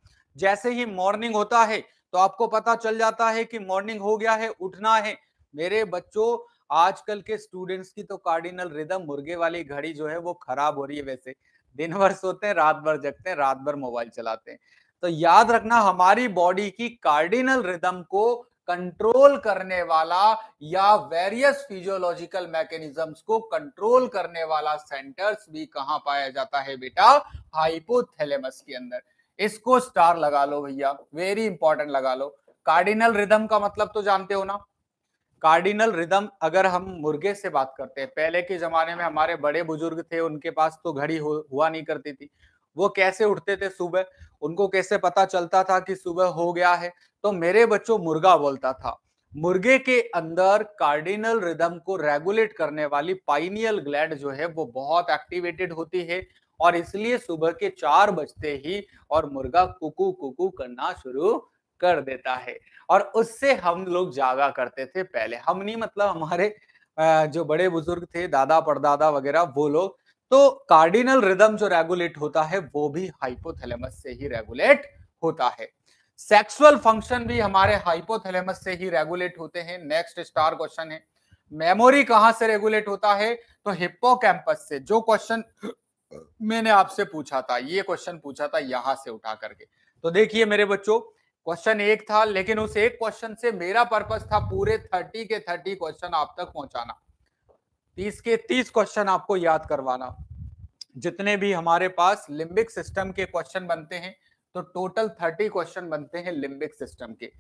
जैसे ही मॉर्निंग होता है तो आपको पता चल जाता है कि मॉर्निंग हो गया है उठना है मेरे बच्चों आजकल के स्टूडेंट्स की तो कार्डिनल रिदम मुर्गे वाली घड़ी जो है वो खराब हो रही है वैसे दिन भर सोते हैं रात भर जगते हैं रात भर मोबाइल चलाते हैं तो याद रखना हमारी बॉडी की कार्डिनल रिदम को कंट्रोल करने वाला या वेरियस फिजियोलॉजिकल मैकेनिज्म्स को कंट्रोल करने वाला सेंटर्स भी कहां पाया जाता है बेटा हाइपोथैलेमस के अंदर इसको स्टार लगा लो भैया वेरी इंपॉर्टेंट लगा लो कार्डिनल रिदम का मतलब तो जानते हो ना कार्डिनल रिदम अगर हम मुर्गे से बात करते हैं पहले के जमाने में हमारे बड़े बुजुर्ग थे उनके पास तो घड़ी हुआ नहीं करती थी वो कैसे उठते थे सुबह उनको कैसे पता चलता था कि सुबह हो गया है तो मेरे बच्चों मुर्गा बोलता था मुर्गे के अंदर कार्डिनल रिदम को रेगुलेट करने वाली पाइनियल ग्लैंड जो है वो बहुत एक्टिवेटेड होती है और इसलिए सुबह के चार बजते ही और मुर्गा कुकू कुकू करना शुरू कर देता है और उससे हम लोग जागा करते थे पहले हम नहीं मतलब हमारे जो बड़े बुजुर्ग थे दादा परदादा वगैरह वो लोग तो कार्डिनल रिदम जो रेगुलेट होता है वो भी हाइपोथैलेमस से ही रेगुलेट होता है सेक्सुअल फंक्शन भी हमारे हाइपोथैलेमस से ही रेगुलेट होते हैं नेक्स्ट स्टार क्वेश्चन है मेमोरी कहां से रेगुलेट होता है तो हिप्पो से जो क्वेश्चन मैंने आपसे पूछा था ये क्वेश्चन पूछा था यहां से उठा करके तो देखिए मेरे बच्चों क्वेश्चन एक था लेकिन उस एक क्वेश्चन से मेरा पर्पज था पूरे थर्टी के थर्टी क्वेश्चन आप तक पहुंचाना तीस के तीस क्वेश्चन आपको याद करवाना जितने भी हमारे पास लिम्बिक सिस्टम के क्वेश्चन बनते हैं तो टोटल थर्टी क्वेश्चन बनते हैं लिम्बिक सिस्टम के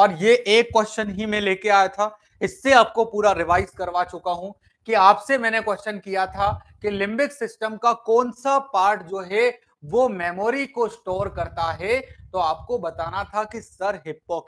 और ये एक क्वेश्चन ही मैं लेके आया था इससे आपको पूरा रिवाइज करवा चुका हूं कि आपसे मैंने क्वेश्चन किया था कि लिम्बिक सिस्टम का कौन सा पार्ट जो है वो मेमोरी को स्टोर करता है तो आपको बताना था कि सर हिप्पो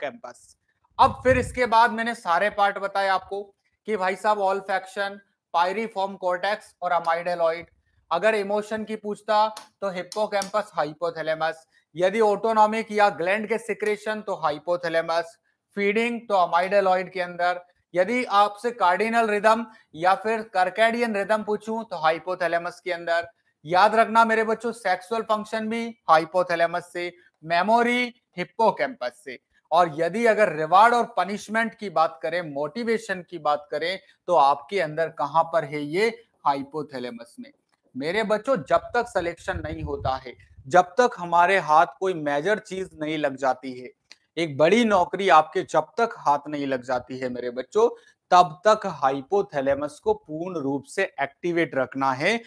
अब फिर इसके बाद मैंने सारे पार्ट बताए आपको कि भाई साहब ऑल फैक्शन पायरीफॉर्म कोर्टेक्स और अमाइडेलॉइड अगर इमोशन की पूछता तो हिप्पोकैम्पस हाइपोथैलेमस यदि ऑटोनॉमिक या ग्लैंड के सिक्रेशन तो हाइपोथैलेमस फीडिंग तो अमाइडेलॉइड के अंदर यदि आपसे कार्डिनल रिदम या फिर कर्कैडियन रिदम पूछूं तो हाइपोथैलेमस के अंदर याद रखना मेरे बच्चों सेक्सुअल फंक्शन भी हाइपोथैलेमस से मेमोरी हिप्पोकैम्पस से और यदि अगर रिवार्ड और पनिशमेंट की बात करें मोटिवेशन की बात करें तो आपके अंदर कहां पर है ये हाइपोथैलेमस में मेरे बच्चों जब तक सिलेक्शन नहीं होता है जब तक हमारे हाथ कोई मेजर चीज नहीं लग जाती है एक बड़ी नौकरी आपके जब तक हाथ नहीं लग जाती है मेरे बच्चों तब तक हाइपोथैलेमस को पूर्ण रूप से एक्टिवेट रखना है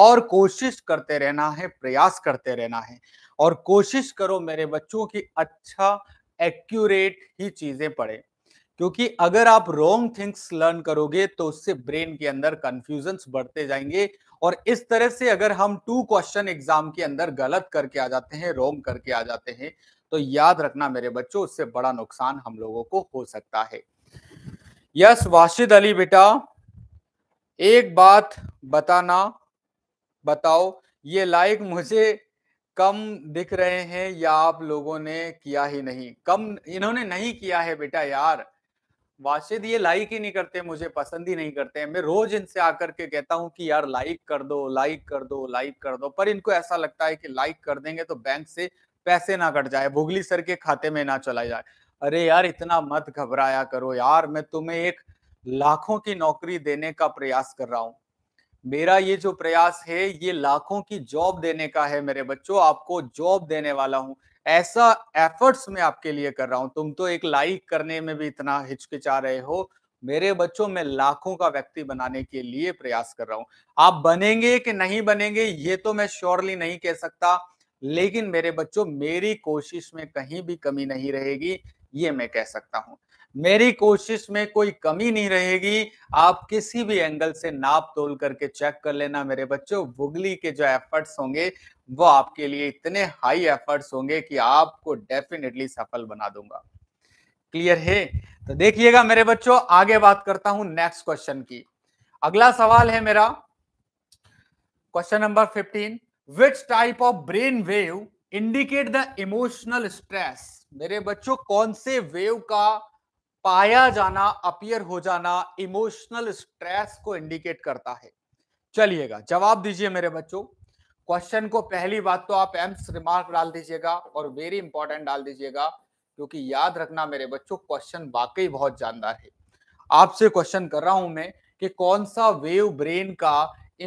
और कोशिश करते रहना है प्रयास करते रहना है और कोशिश करो मेरे बच्चों की अच्छा एक्यूरेट ही चीजें पढ़े क्योंकि अगर आप रॉन्ग थिंग्स लर्न करोगे तो उससे ब्रेन के अंदर कंफ्यूजन बढ़ते जाएंगे और इस तरह से अगर हम टू क्वेश्चन एग्जाम के अंदर गलत करके आ जाते हैं रॉन्ग करके आ जाते हैं तो याद रखना मेरे बच्चों उससे बड़ा नुकसान हम लोगों को हो सकता है यस वाशिद अली बेटा एक बात बताना बताओ ये लाइक मुझे कम दिख रहे हैं या आप लोगों ने किया ही नहीं कम इन्होंने नहीं किया है बेटा यार वाशिद ये लाइक ही नहीं करते मुझे पसंद ही नहीं करते मैं रोज इनसे आकर के कहता हूँ कि यार लाइक कर दो लाइक कर दो लाइक कर दो पर इनको ऐसा लगता है कि लाइक कर देंगे तो बैंक से पैसे ना कट जाए भुगली सर के खाते में ना चला जाए अरे यार इतना मत घबराया करो यार मैं तुम्हें एक लाखों की नौकरी देने का प्रयास कर रहा हूँ मेरा ये जो प्रयास है ये लाखों की जॉब देने का है मेरे बच्चों आपको जॉब देने वाला हूं ऐसा एफर्ट्स मैं आपके लिए कर रहा हूं तुम तो एक लाइक करने में भी इतना हिचकिचा रहे हो मेरे बच्चों में लाखों का व्यक्ति बनाने के लिए प्रयास कर रहा हूं आप बनेंगे कि नहीं बनेंगे ये तो मैं श्योरली नहीं कह सकता लेकिन मेरे बच्चों मेरी कोशिश में कहीं भी कमी नहीं रहेगी ये मैं कह सकता हूँ मेरी कोशिश में कोई कमी नहीं रहेगी आप किसी भी एंगल से नाप तोल करके चेक कर लेना मेरे बच्चों वुगली के जो एफर्ट्स होंगे वो आपके लिए इतने हाई एफर्ट्स होंगे कि आपको डेफिनेटली सफल बना दूंगा क्लियर है तो देखिएगा मेरे बच्चों आगे बात करता हूं नेक्स्ट क्वेश्चन की अगला सवाल है मेरा question number 15 which type of brain wave indicate the emotional stress मेरे बच्चों कौन से वेव का पाया जाना अपियर हो जाना इमोशनल स्ट्रेस को इंडिकेट करता है चलिएगा जवाब दीजिए मेरे बच्चों क्वेश्चन को पहली बात तो आप एम्स रिमार्क डाल दीजिएगा और वेरी इंपॉर्टेंट डाल दीजिएगा क्योंकि याद रखना मेरे बच्चों क्वेश्चन वाकई बहुत जानदार है आपसे क्वेश्चन कर रहा हूं मैं कि कौन सा वेव ब्रेन का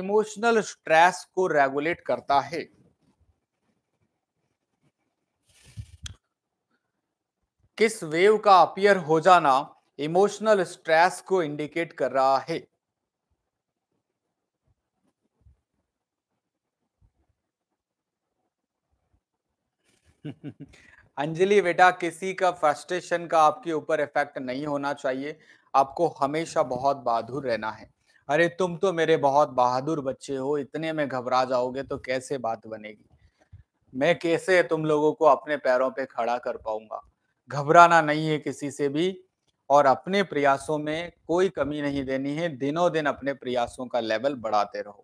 इमोशनल स्ट्रेस को रेगुलेट करता है किस वेव का अपियर हो जाना इमोशनल स्ट्रेस को इंडिकेट कर रहा है अंजलि बेटा किसी का फ्रस्ट्रेशन का आपके ऊपर इफेक्ट नहीं होना चाहिए आपको हमेशा बहुत बहादुर रहना है अरे तुम तो मेरे बहुत बहादुर बच्चे हो इतने में घबरा जाओगे तो कैसे बात बनेगी मैं कैसे तुम लोगों को अपने पैरों पे खड़ा कर पाऊंगा घबराना नहीं है किसी से भी और अपने प्रयासों में कोई कमी नहीं देनी है दिनों दिन अपने प्रयासों का लेवल बढ़ाते रहो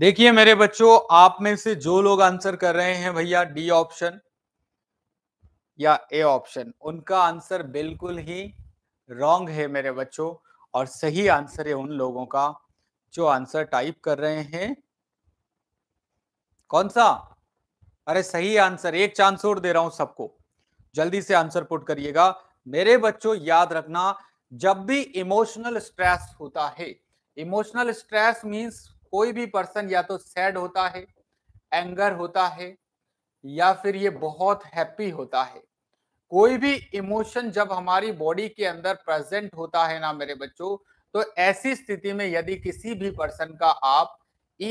देखिए मेरे बच्चों आप में से जो लोग आंसर कर रहे हैं भैया डी ऑप्शन या ए ऑप्शन उनका आंसर बिल्कुल ही रॉन्ग है मेरे बच्चों और सही आंसर है उन लोगों का जो आंसर टाइप कर रहे हैं कौन सा अरे सही आंसर एक चांस और दे रहा हूं सबको जल्दी से आंसर पुट करिएगा मेरे बच्चों याद रखना जब भी इमोशनल स्ट्रेस होता है इमोशनल स्ट्रेस मींस कोई भी पर्सन या तो सैड होता है एंगर होता है या फिर ये बहुत हैप्पी होता है कोई भी इमोशन जब हमारी बॉडी के अंदर प्रेजेंट होता है ना मेरे बच्चों तो ऐसी स्थिति में यदि किसी भी पर्सन का आप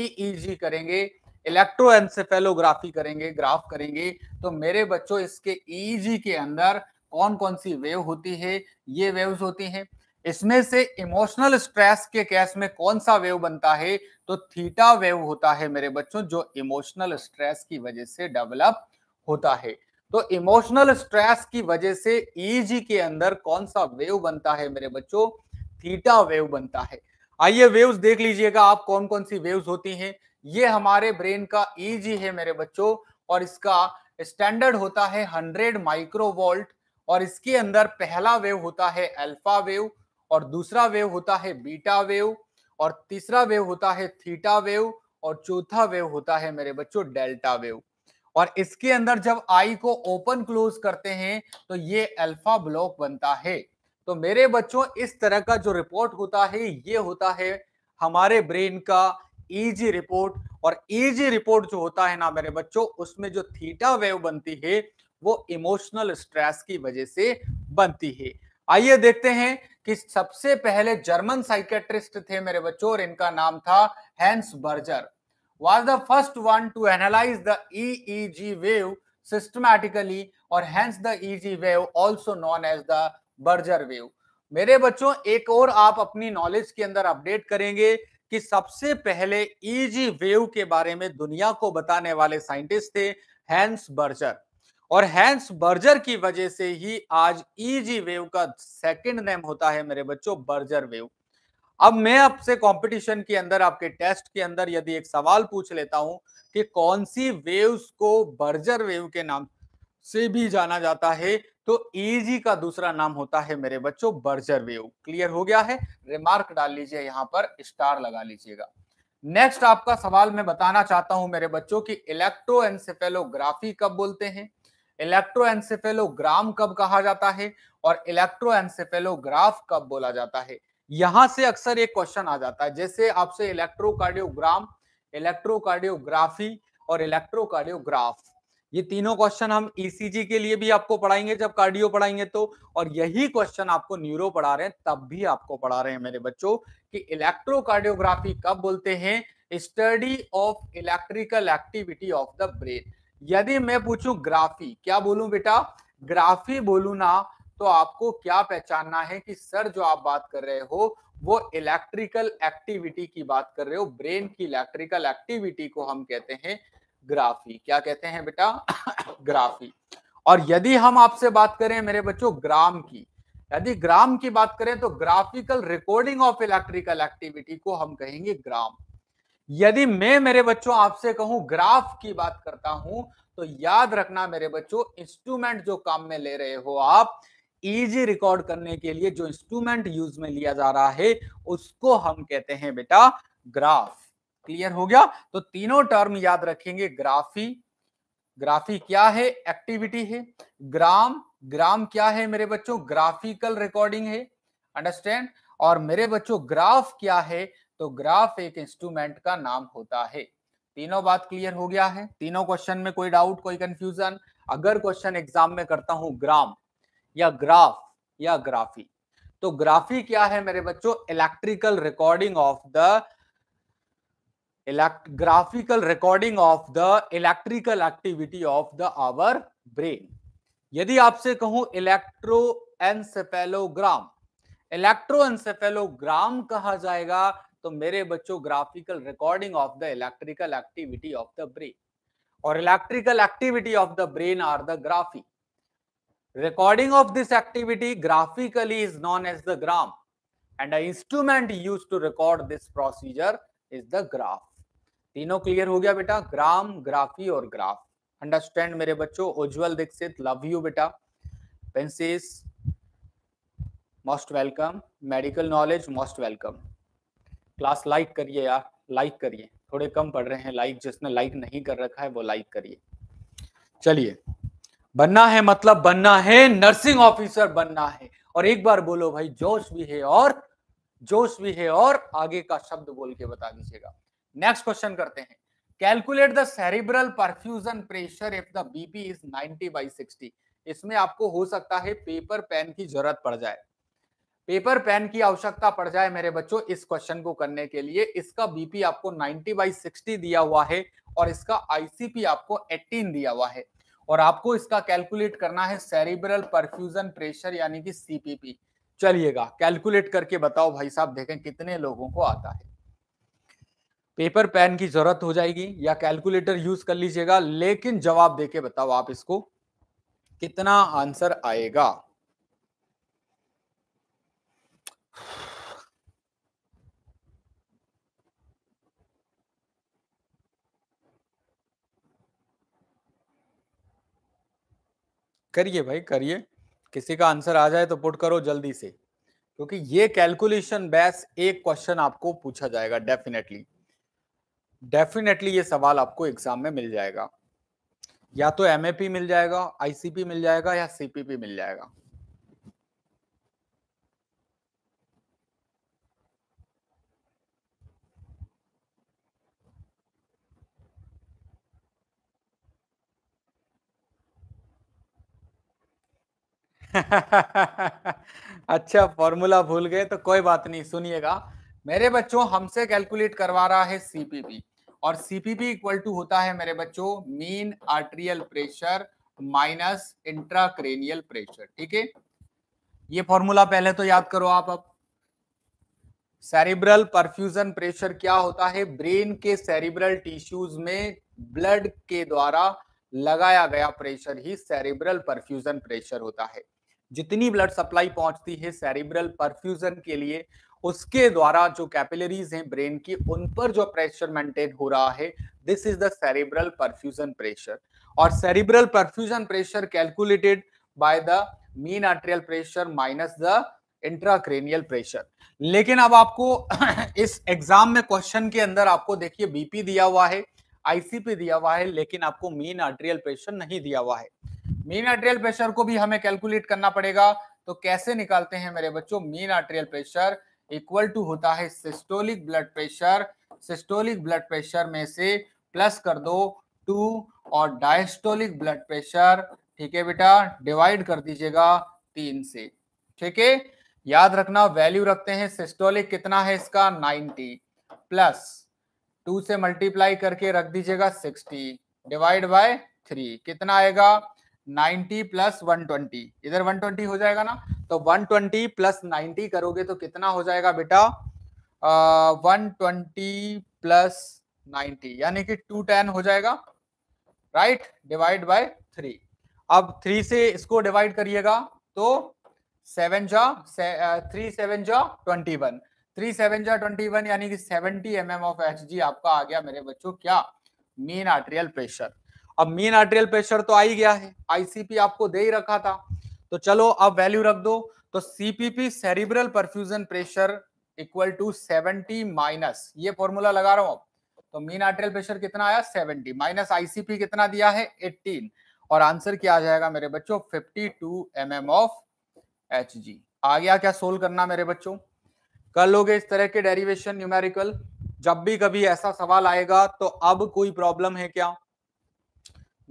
ईईजी e e करेंगे एनसेफेलोग्राफी करेंगे ग्राफ करेंगे तो मेरे बच्चों इसके ईजी e के अंदर कौन कौन सी वेव होती है ये वेव्स होती हैं इसमें से इमोशनल स्ट्रेस के केस में कौन सा वेव बनता है तो थीटा वेव होता है मेरे बच्चों जो इमोशनल स्ट्रेस की वजह से डेवलप होता है तो इमोशनल स्ट्रेस की वजह से ईजी e के अंदर कौन सा वेव बनता है मेरे बच्चों थीटा वेव बनता है आइए वेव्स देख लीजिएगा आप कौन कौन सी वेव्स होती हैं ये हमारे ब्रेन का ईजी है मेरे बच्चों और इसका स्टैंडर्ड होता है 100 माइक्रोवोल्ट और इसके अंदर पहला वेव होता है अल्फा वेव और दूसरा वेव होता है बीटा वेव और तीसरा वेव होता है थीटा वेव और चौथा वेव होता है मेरे बच्चों डेल्टा वेव और इसके अंदर जब आई को ओपन क्लोज करते हैं तो ये अल्फा ब्लॉक बनता है तो मेरे बच्चों इस तरह का जो रिपोर्ट होता है ये होता है हमारे ब्रेन का ईजी रिपोर्ट और ईजी रिपोर्ट जो होता है ना मेरे बच्चों उसमें जो थीटा वेव बनती है वो इमोशनल स्ट्रेस की वजह से बनती है आइए देखते हैं कि सबसे पहले जर्मन साइकेट्रिस्ट थे मेरे बच्चों और इनका नाम था Hans Berger was the first one to analyse the EEG wave systematically और hence the EEG wave also known as the Berger wave मेरे बच्चों एक और आप अपनी नॉलेज के अंदर अपडेट करेंगे कि सबसे पहले ईजी वेव के बारे में दुनिया को बताने वाले साइंटिस्ट थे हैंस बर्जर और हैंस बर्जर की वजह से ही आज ईजी वेव का सेकंड नेम होता है मेरे बच्चों बर्जर वेव अब मैं आपसे कंपटीशन के अंदर आपके टेस्ट के अंदर यदि एक सवाल पूछ लेता हूं कि कौन सी वेव्स को बर्जर वेव के नाम से भी जाना जाता है तो एजी का दूसरा नाम होता है मेरे बच्चों बर्जर वेव क्लियर हो गया है रिमार्क डाल लीजिए यहां पर स्टार लगा लीजिएगा नेक्स्ट आपका सवाल मैं बताना चाहता हूं मेरे बच्चों की इलेक्ट्रो एनसेफेलोग्राफी कब बोलते हैं इलेक्ट्रो एनसेफेलोग्राम कब कहा जाता है और इलेक्ट्रो एनसेफेलोग्राफ कब बोला जाता है यहां से अक्सर एक क्वेश्चन आ जाता है जैसे आपसे इलेक्ट्रोकार्डियोग्राम इलेक्ट्रोकार्डियोग्राफी और इलेक्ट्रोकार्डियोग्राफ ये तीनों क्वेश्चन हम ईसीजी e के लिए भी आपको पढ़ाएंगे जब कार्डियो पढ़ाएंगे तो और यही क्वेश्चन आपको न्यूरो पढ़ा रहे हैं तब भी आपको पढ़ा रहे हैं मेरे बच्चों कि इलेक्ट्रोकार्डियोग्राफी कब बोलते हैं study of electrical activity of the brain यदि मैं पूछूं ग्राफी क्या बोलूं बेटा ग्राफी बोलू ना तो आपको क्या पहचानना है कि सर जो आप बात कर रहे हो वो इलेक्ट्रिकल एक्टिविटी की बात कर रहे हो ब्रेन की इलेक्ट्रिकल एक्टिविटी को हम कहते हैं ग्राफी क्या कहते हैं बेटा ग्राफी और यदि हम आपसे बात करें मेरे बच्चों ग्राम की यदि ग्राम की बात करें तो graphical recording of electrical activity को हम कहेंगे ग्राम यदि मैं मेरे बच्चों आपसे कहूं ग्राफ की बात करता हूं तो याद रखना मेरे बच्चों इंस्ट्रूमेंट जो काम में ले रहे हो आप इजी रिकॉर्ड करने के लिए जो इंस्ट्रूमेंट यूज में लिया जा रहा है उसको हम कहते हैं बेटा ग्राफ क्लियर हो गया तो तीनों टर्म याद रखेंगे ग्राफी ग्राफी क्या है एक्टिविटी है ग्राम ग्राम क्या है मेरे बच्चों ग्राफिकल रिकॉर्डिंग है अंडरस्टैंड और मेरे बच्चों ग्राफ क्या है तो ग्राफ एक इंस्ट्रूमेंट का नाम होता है तीनों बात क्लियर हो गया है तीनों क्वेश्चन में कोई डाउट कोई कंफ्यूजन अगर क्वेश्चन एग्जाम में करता हूं ग्राम या ग्राफ या ग्राफी तो ग्राफी क्या है मेरे बच्चों electrical recording of the elect graphical recording of the electrical activity of the our यदि आपसे कहूं इलेक्ट्रो एनसेफेलोग्राम इलेक्ट्रो एनसेफेलोग्राम कहा जाएगा तो मेरे बच्चों graphical recording of the electrical activity of the brain और electrical activity of the brain are the graphy recording of this activity graphically is known as the gram and a instrument use to record this procedure is the graph तीनों clear हो गया बेटा gram graphy और graph understand मेरे बच्चों Ujjwal Dikshit love you बेटा पेंसिस most welcome medical knowledge most welcome class like करिए यार लाइक करिए थोड़े कम पढ़ रहे हैं लाइक जिसने लाइक नहीं कर रखा है वो लाइक करिए चलिए बनना है मतलब बनना है नर्सिंग ऑफिसर बनना है और एक बार बोलो भाई जोश भी है और जोश भी है और आगे का शब्द बोल के बता दीजिएगा नेक्स्ट क्वेश्चन करते हैं calculate the cerebral perfusion pressure if the BP is 90 by 60 इसमें आपको हो सकता है पेपर पेन की जरूरत पड़ जाए पेपर पेन की आवश्यकता पड़ जाए मेरे बच्चों इस क्वेश्चन को करने के लिए इसका बीपी आपको 90 बाई 60 दिया हुआ है और इसका आईसीपी आपको 18 दिया हुआ है और आपको इसका कैलकुलेट करना है सेरिब्रल परफ्यूजन प्रेशर यानी कि सीपीपी चलिएगा कैलकुलेट करके बताओ भाई साहब देखें कितने लोगों को आता है पेपर पेन की जरूरत हो जाएगी या कैलकुलेटर यूज कर लीजिएगा लेकिन जवाब देके बताओ आप इसको कितना आंसर आएगा करिए भाई करिए किसी का आंसर आ जाए तो पुट करो जल्दी से क्योंकि ये कैलकुलेशन बेस एक क्वेश्चन आपको पूछा जाएगा डेफिनेटली डेफिनेटली ये सवाल आपको एग्जाम में मिल जाएगा या तो एम मिल जाएगा आईसीपी मिल जाएगा या सीपीपी मिल जाएगा अच्छा फॉर्मूला भूल गए तो कोई बात नहीं सुनिएगा मेरे बच्चों हमसे कैलकुलेट करवा रहा है सीपीपी और सीपीपी इक्वल टू होता है मेरे बच्चों mean arterial pressure minus intracranial pressure ठीक है ये फॉर्मूला पहले तो याद करो आप अब सेरिब्रल परफ्यूजन प्रेशर क्या होता है ब्रेन के सेरिब्रल टिश्यूज में ब्लड के द्वारा लगाया गया प्रेशर ही सेरिब्रल परफ्यूजन प्रेशर होता है जितनी ब्लड सप्लाई पहुंचती है सेरिब्रल परफ्यूजन के लिए उसके द्वारा जो कैपिलरीज हैं ब्रेन की उन पर जो प्रेशर मेंटेन हो रहा है this is the cerebral perfusion pressure और cerebral perfusion pressure calculated by the mean arterial pressure minus the intracranial pressure लेकिन अब आपको इस एग्जाम में क्वेश्चन के अंदर आपको देखिए बीपी दिया हुआ है आईसीपी दिया हुआ है लेकिन आपको मीन आर्ट्रियल प्रेशर नहीं दिया हुआ है मीन आर्ट्रियल प्रेशर को भी हमें कैलकुलेट करना पड़ेगा तो कैसे निकालते हैं मेरे बच्चों mean arterial pressure equal to होता है systolic blood pressure systolic blood pressure में से प्लस कर दो टू और डायस्टोलिक ब्लड प्रेशर ठीक है बेटा डिवाइड कर दीजिएगा तीन से ठीक है याद रखना वैल्यू रखते हैं सिस्टोलिक कितना है इसका 90 प्लस टू से मल्टीप्लाई करके रख दीजिएगा 60 डिवाइड बाय थ्री कितना आएगा 90 प्लस 120 इधर 120 हो जाएगा ना तो 120 प्लस 90 करोगे तो कितना हो जाएगा बेटा वन ट्वेंटी प्लस नाइन्टी यानी कि टू टेन हो जाएगा राइट डिवाइड बाय थ्री अब थ्री से इसको डिवाइड करिएगा तो सेवन जा थ्री सेवन जा ट्वेंटी वन थ्री सेवन जा ट्वेंटी वन यानी कि seventy M M of H G आपका आ गया मेरे बच्चों क्या मेन आर्टेरियल प्रेशर अब मीन आर्ट्रियल प्रेशर तो आ ही गया है आईसीपी आपको दे ही रखा था तो चलो अब वैल्यू रख दो तो CPP cerebral perfusion pressure equal to 70 minus ये फॉर्मूला लगा रहा हूं तो मीन आर्ट्रियल प्रेशर कितना आया 70 माइनस आईसीपी कितना दिया है 18 और आंसर क्या आ जाएगा मेरे बच्चों 52 two M M of H आ गया क्या सोल्व करना मेरे बच्चों कर लोगे इस तरह के डेरिवेशन न्यूमेरिकल जब भी कभी ऐसा सवाल आएगा तो अब कोई प्रॉब्लम है क्या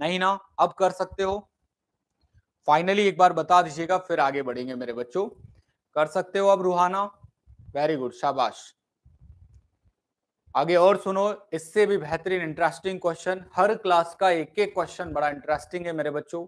नहीं ना अब कर सकते हो फाइनली एक बार बता दीजिएगा फिर आगे बढ़ेंगे मेरे बच्चों कर सकते हो अब रूहाना वेरी गुड शाबाश आगे और सुनो इससे भी बेहतरीन इंटरेस्टिंग क्वेश्चन हर क्लास का एक एक क्वेश्चन बड़ा इंटरेस्टिंग है मेरे बच्चों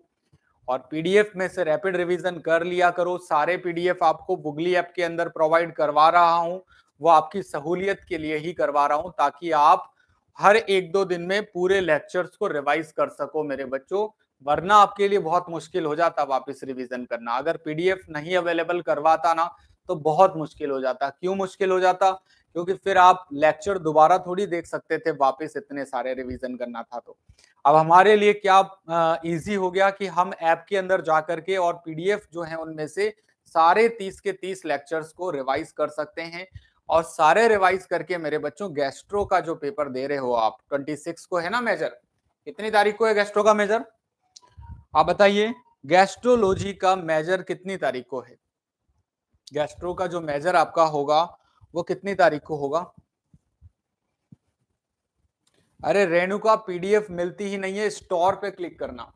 और पीडीएफ में से रैपिड रिवीजन कर लिया करो सारे पीडीएफ आपको बुगली ऐप के अंदर प्रोवाइड करवा रहा हूं वो आपकी सहूलियत के लिए ही करवा रहा हूं ताकि आप हर एक दो दिन में पूरे लेक्चर्स को रिवाइज कर सको मेरे बच्चों वरना आपके लिए बहुत मुश्किल हो जाता वापस रिवीजन करना अगर पीडीएफ नहीं अवेलेबल करवाता ना तो बहुत मुश्किल हो जाता क्यों मुश्किल हो जाता क्योंकि फिर आप लेक्चर दोबारा थोड़ी देख सकते थे वापस इतने सारे रिवीजन करना था तो अब हमारे लिए क्या इजी हो गया कि हम ऐप के अंदर जा करके और पीडीएफ जो है उनमें से सारे तीस के तीस लेक्चर्स को रिवाइज कर सकते हैं और सारे रिवाइज करके मेरे बच्चों गैस्ट्रो का जो पेपर दे रहे हो आप 26 को है ना मेजर कितनी तारीख को है गैस्ट्रो का मेजर आप बताइए गैस्ट्रोलॉजी का मेजर कितनी तारीख को है गैस्ट्रो का जो मेजर आपका होगा वो कितनी तारीख को होगा अरे रेणु का पीडीएफ मिलती ही नहीं है स्टोर पे क्लिक करना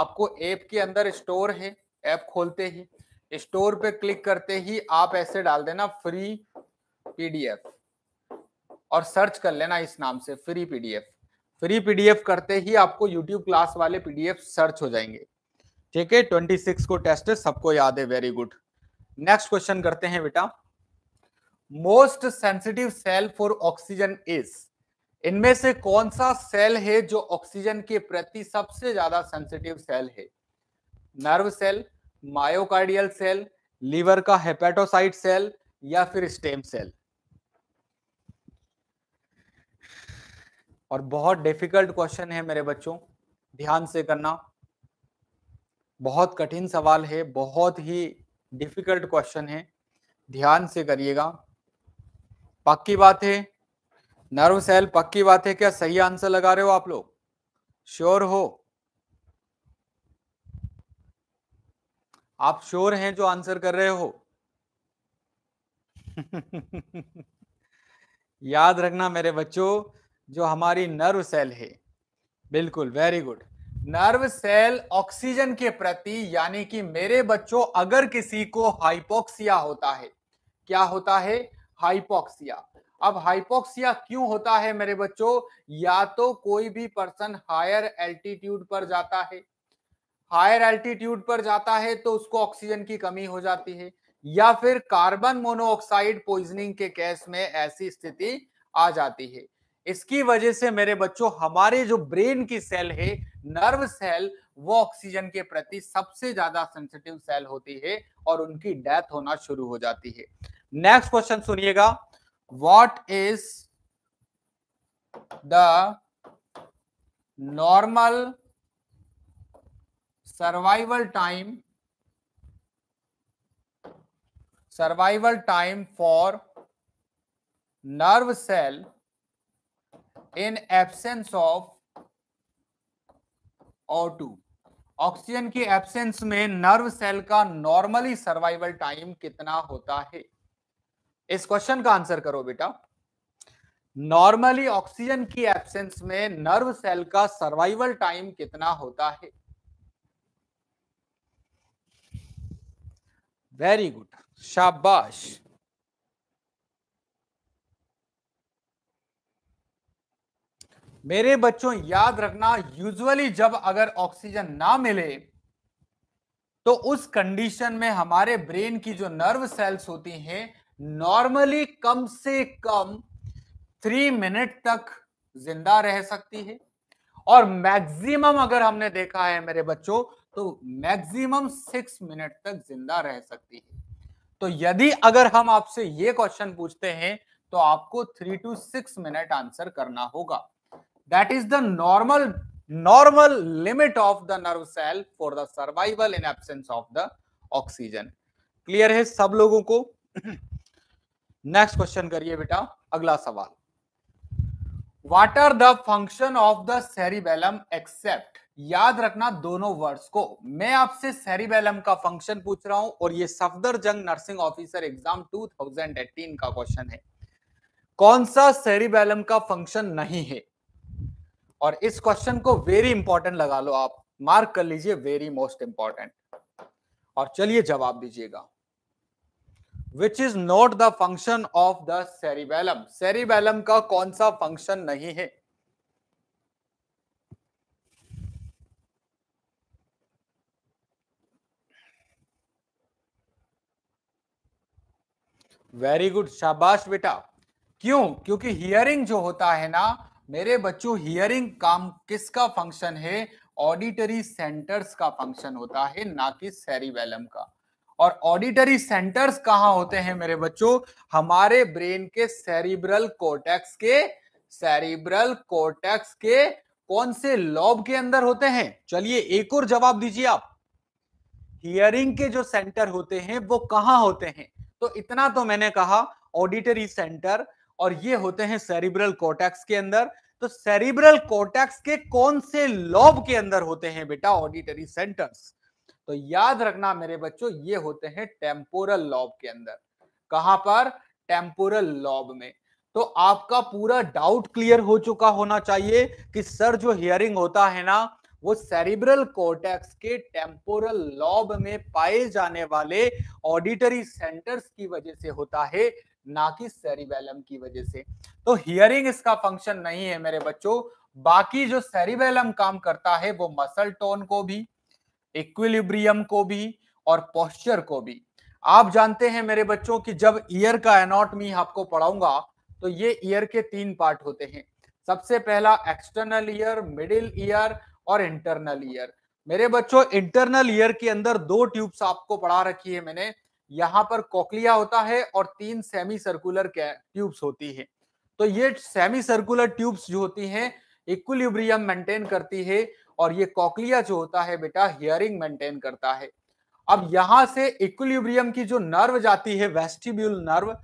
आपको ऐप के अंदर स्टोर है ऐप खोलते ही स्टोर पे क्लिक करते ही आप ऐसे डाल देना फ्री पीडीएफ और सर्च कर लेना इस नाम से फ्री पीडीएफ फ्री पीडीएफ करते ही आपको यूट्यूब क्लास वाले पीडीएफ सर्च हो जाएंगे ठीक है ट्वेंटी सिक्स को टेस्ट है सबको याद है वेरी गुड नेक्स्ट क्वेश्चन करते हैं बेटा most sensitive cell for oxygen is इनमें से कौन सा सेल है जो ऑक्सीजन के प्रति सबसे ज्यादा सेंसिटिव सेल है nerve cell myocardial cell liver का हेपेटोसाइट सेल या फिर स्टेम सेल और बहुत डिफिकल्ट क्वेश्चन है मेरे बच्चों ध्यान से करना बहुत कठिन सवाल है बहुत ही डिफिकल्ट क्वेश्चन है ध्यान से करिएगा पक्की बात है नर्व सेल पक्की बात है क्या सही आंसर लगा रहे हो आप लोग श्योर हो आप श्योर हैं जो आंसर कर रहे हो याद रखना मेरे बच्चों जो हमारी नर्व सेल है बिल्कुल very good nerve cell oxygen के प्रति यानी कि मेरे बच्चों अगर किसी को हाइपोक्सिया होता है क्या होता है हाइपोक्सिया अब हाइपोक्सिया क्यों होता है मेरे बच्चों या तो कोई भी पर्सन हायर एल्टीट्यूड पर जाता है हायर एल्टीट्यूड पर जाता है तो उसको ऑक्सीजन की कमी हो जाती है या फिर कार्बन मोनोऑक्साइड पॉइजनिंग के केस में ऐसी स्थिति आ जाती है इसकी वजह से मेरे बच्चों हमारे जो ब्रेन की सेल है नर्व सेल वो ऑक्सीजन के प्रति सबसे ज्यादा सेंसिटिव सेल होती है और उनकी डेथ होना शुरू हो जाती है नेक्स्ट क्वेश्चन सुनिएगा what is the normal survival time survival time for nerve cell in absence of O2 oxygen की एब्सेंस में नर्व सेल का नॉर्मली सर्वाइवल टाइम कितना होता है इस क्वेश्चन का आंसर करो बेटा नॉर्मली ऑक्सीजन की एब्सेंस में नर्व सेल का सर्वाइवल टाइम कितना होता है वेरी गुड शाबाश मेरे बच्चों याद रखना यूजुअली जब अगर ऑक्सीजन ना मिले तो उस कंडीशन में हमारे ब्रेन की जो नर्व सेल्स होती हैं नॉर्मली कम से कम थ्री मिनट तक जिंदा रह सकती है और मैक्सिमम अगर हमने देखा है मेरे बच्चों तो मैक्सिमम सिक्स मिनट तक जिंदा रह सकती है तो यदि अगर हम आपसे ये क्वेश्चन पूछते हैं तो आपको three to six minute answer करना होगा that is the normal normal limit of the nerve cell for the survival in absence of the oxygen clear है सब लोगों को नेक्स्ट क्वेश्चन करिए बेटा अगला सवाल what are the function of the cerebellum except याद रखना दोनों वर्ड्स को मैं आपसे सेरिबेलम का फंक्शन पूछ रहा हूं और ये सफदर जंग नर्सिंग ऑफिसर एग्जाम 2018 का क्वेश्चन है कौन सा सेरिबेलम का फंक्शन नहीं है और इस क्वेश्चन को वेरी इंपॉर्टेंट लगा लो आप मार्क कर लीजिए वेरी मोस्ट इंपॉर्टेंट और चलिए जवाब दीजिएगा which is not the function of the cerebellum cerebellum का कौन सा फंक्शन नहीं है वेरी गुड शाबाश बेटा क्यों क्योंकि हियरिंग जो होता है ना मेरे बच्चों हियरिंग काम किसका फंक्शन है ऑडिटरी सेंटर्स का फंक्शन होता है ना कि सेरिबेलम का और ऑडिटरी सेंटर्स कहाँ होते हैं मेरे बच्चों हमारे ब्रेन के सेरिब्रल कोटेक्स के सेरिब्रल कोटेक्स के कौन से लॉब के अंदर होते हैं चलिए एक और जवाब दीजिए आप हियरिंग के जो सेंटर होते हैं वो कहाँ होते हैं तो इतना तो मैंने कहा ऑडिटरी सेंटर और ये होते हैं सेरिब्रल कोटेक्स के अंदर तो सेरिब्रल कोटेक्स के कौन से लोब के अंदर होते हैं बेटा ऑडिटरी सेंटर्स तो याद रखना मेरे बच्चों ये होते हैं टेम्पोरल लॉब के अंदर कहां पर टेम्पोरल लॉब में तो आपका पूरा डाउट क्लियर हो चुका होना चाहिए कि सर जो हियरिंग होता है ना वो सेरिब्रल कोटेक्स के टेम्पोरल लॉब में पाए जाने वाले ऑडिटरी सेंटर्स की वजह से होता है ना कि सेरिबेलम की वजह से तो हियरिंग इसका फंक्शन नहीं है मेरे बच्चों बाकी जो सेरिबेलम काम करता है वो मसल टोन को भी इक्विलिब्रियम को भी और पोस्चर को भी आप जानते हैं मेरे बच्चों की जब ईयर का एनाटमी आपको पढ़ाऊंगा तो ये ईयर के तीन पार्ट होते हैं सबसे पहला एक्सटर्नल ईयर मिडिल ईयर और इंटरनल ईयर मेरे बच्चों इंटरनल ईयर के अंदर दो ट्यूब्स आपको पढ़ा रखी है मैंने यहाँ पर कोकलिया होता है और तीन सेमी सर्कुलर ट्यूब्स होती है तो ये सेमी सर्कुलर ट्यूब्स जो होती हैं इक्वलिब्रियम मेंटेन करती है और ये कॉकलिया जो होता है बेटा हियरिंग मेंटेन करता है अब यहां से इक्विलिब्रियम की जो नर्व जाती है वेस्टिब्यूल नर्व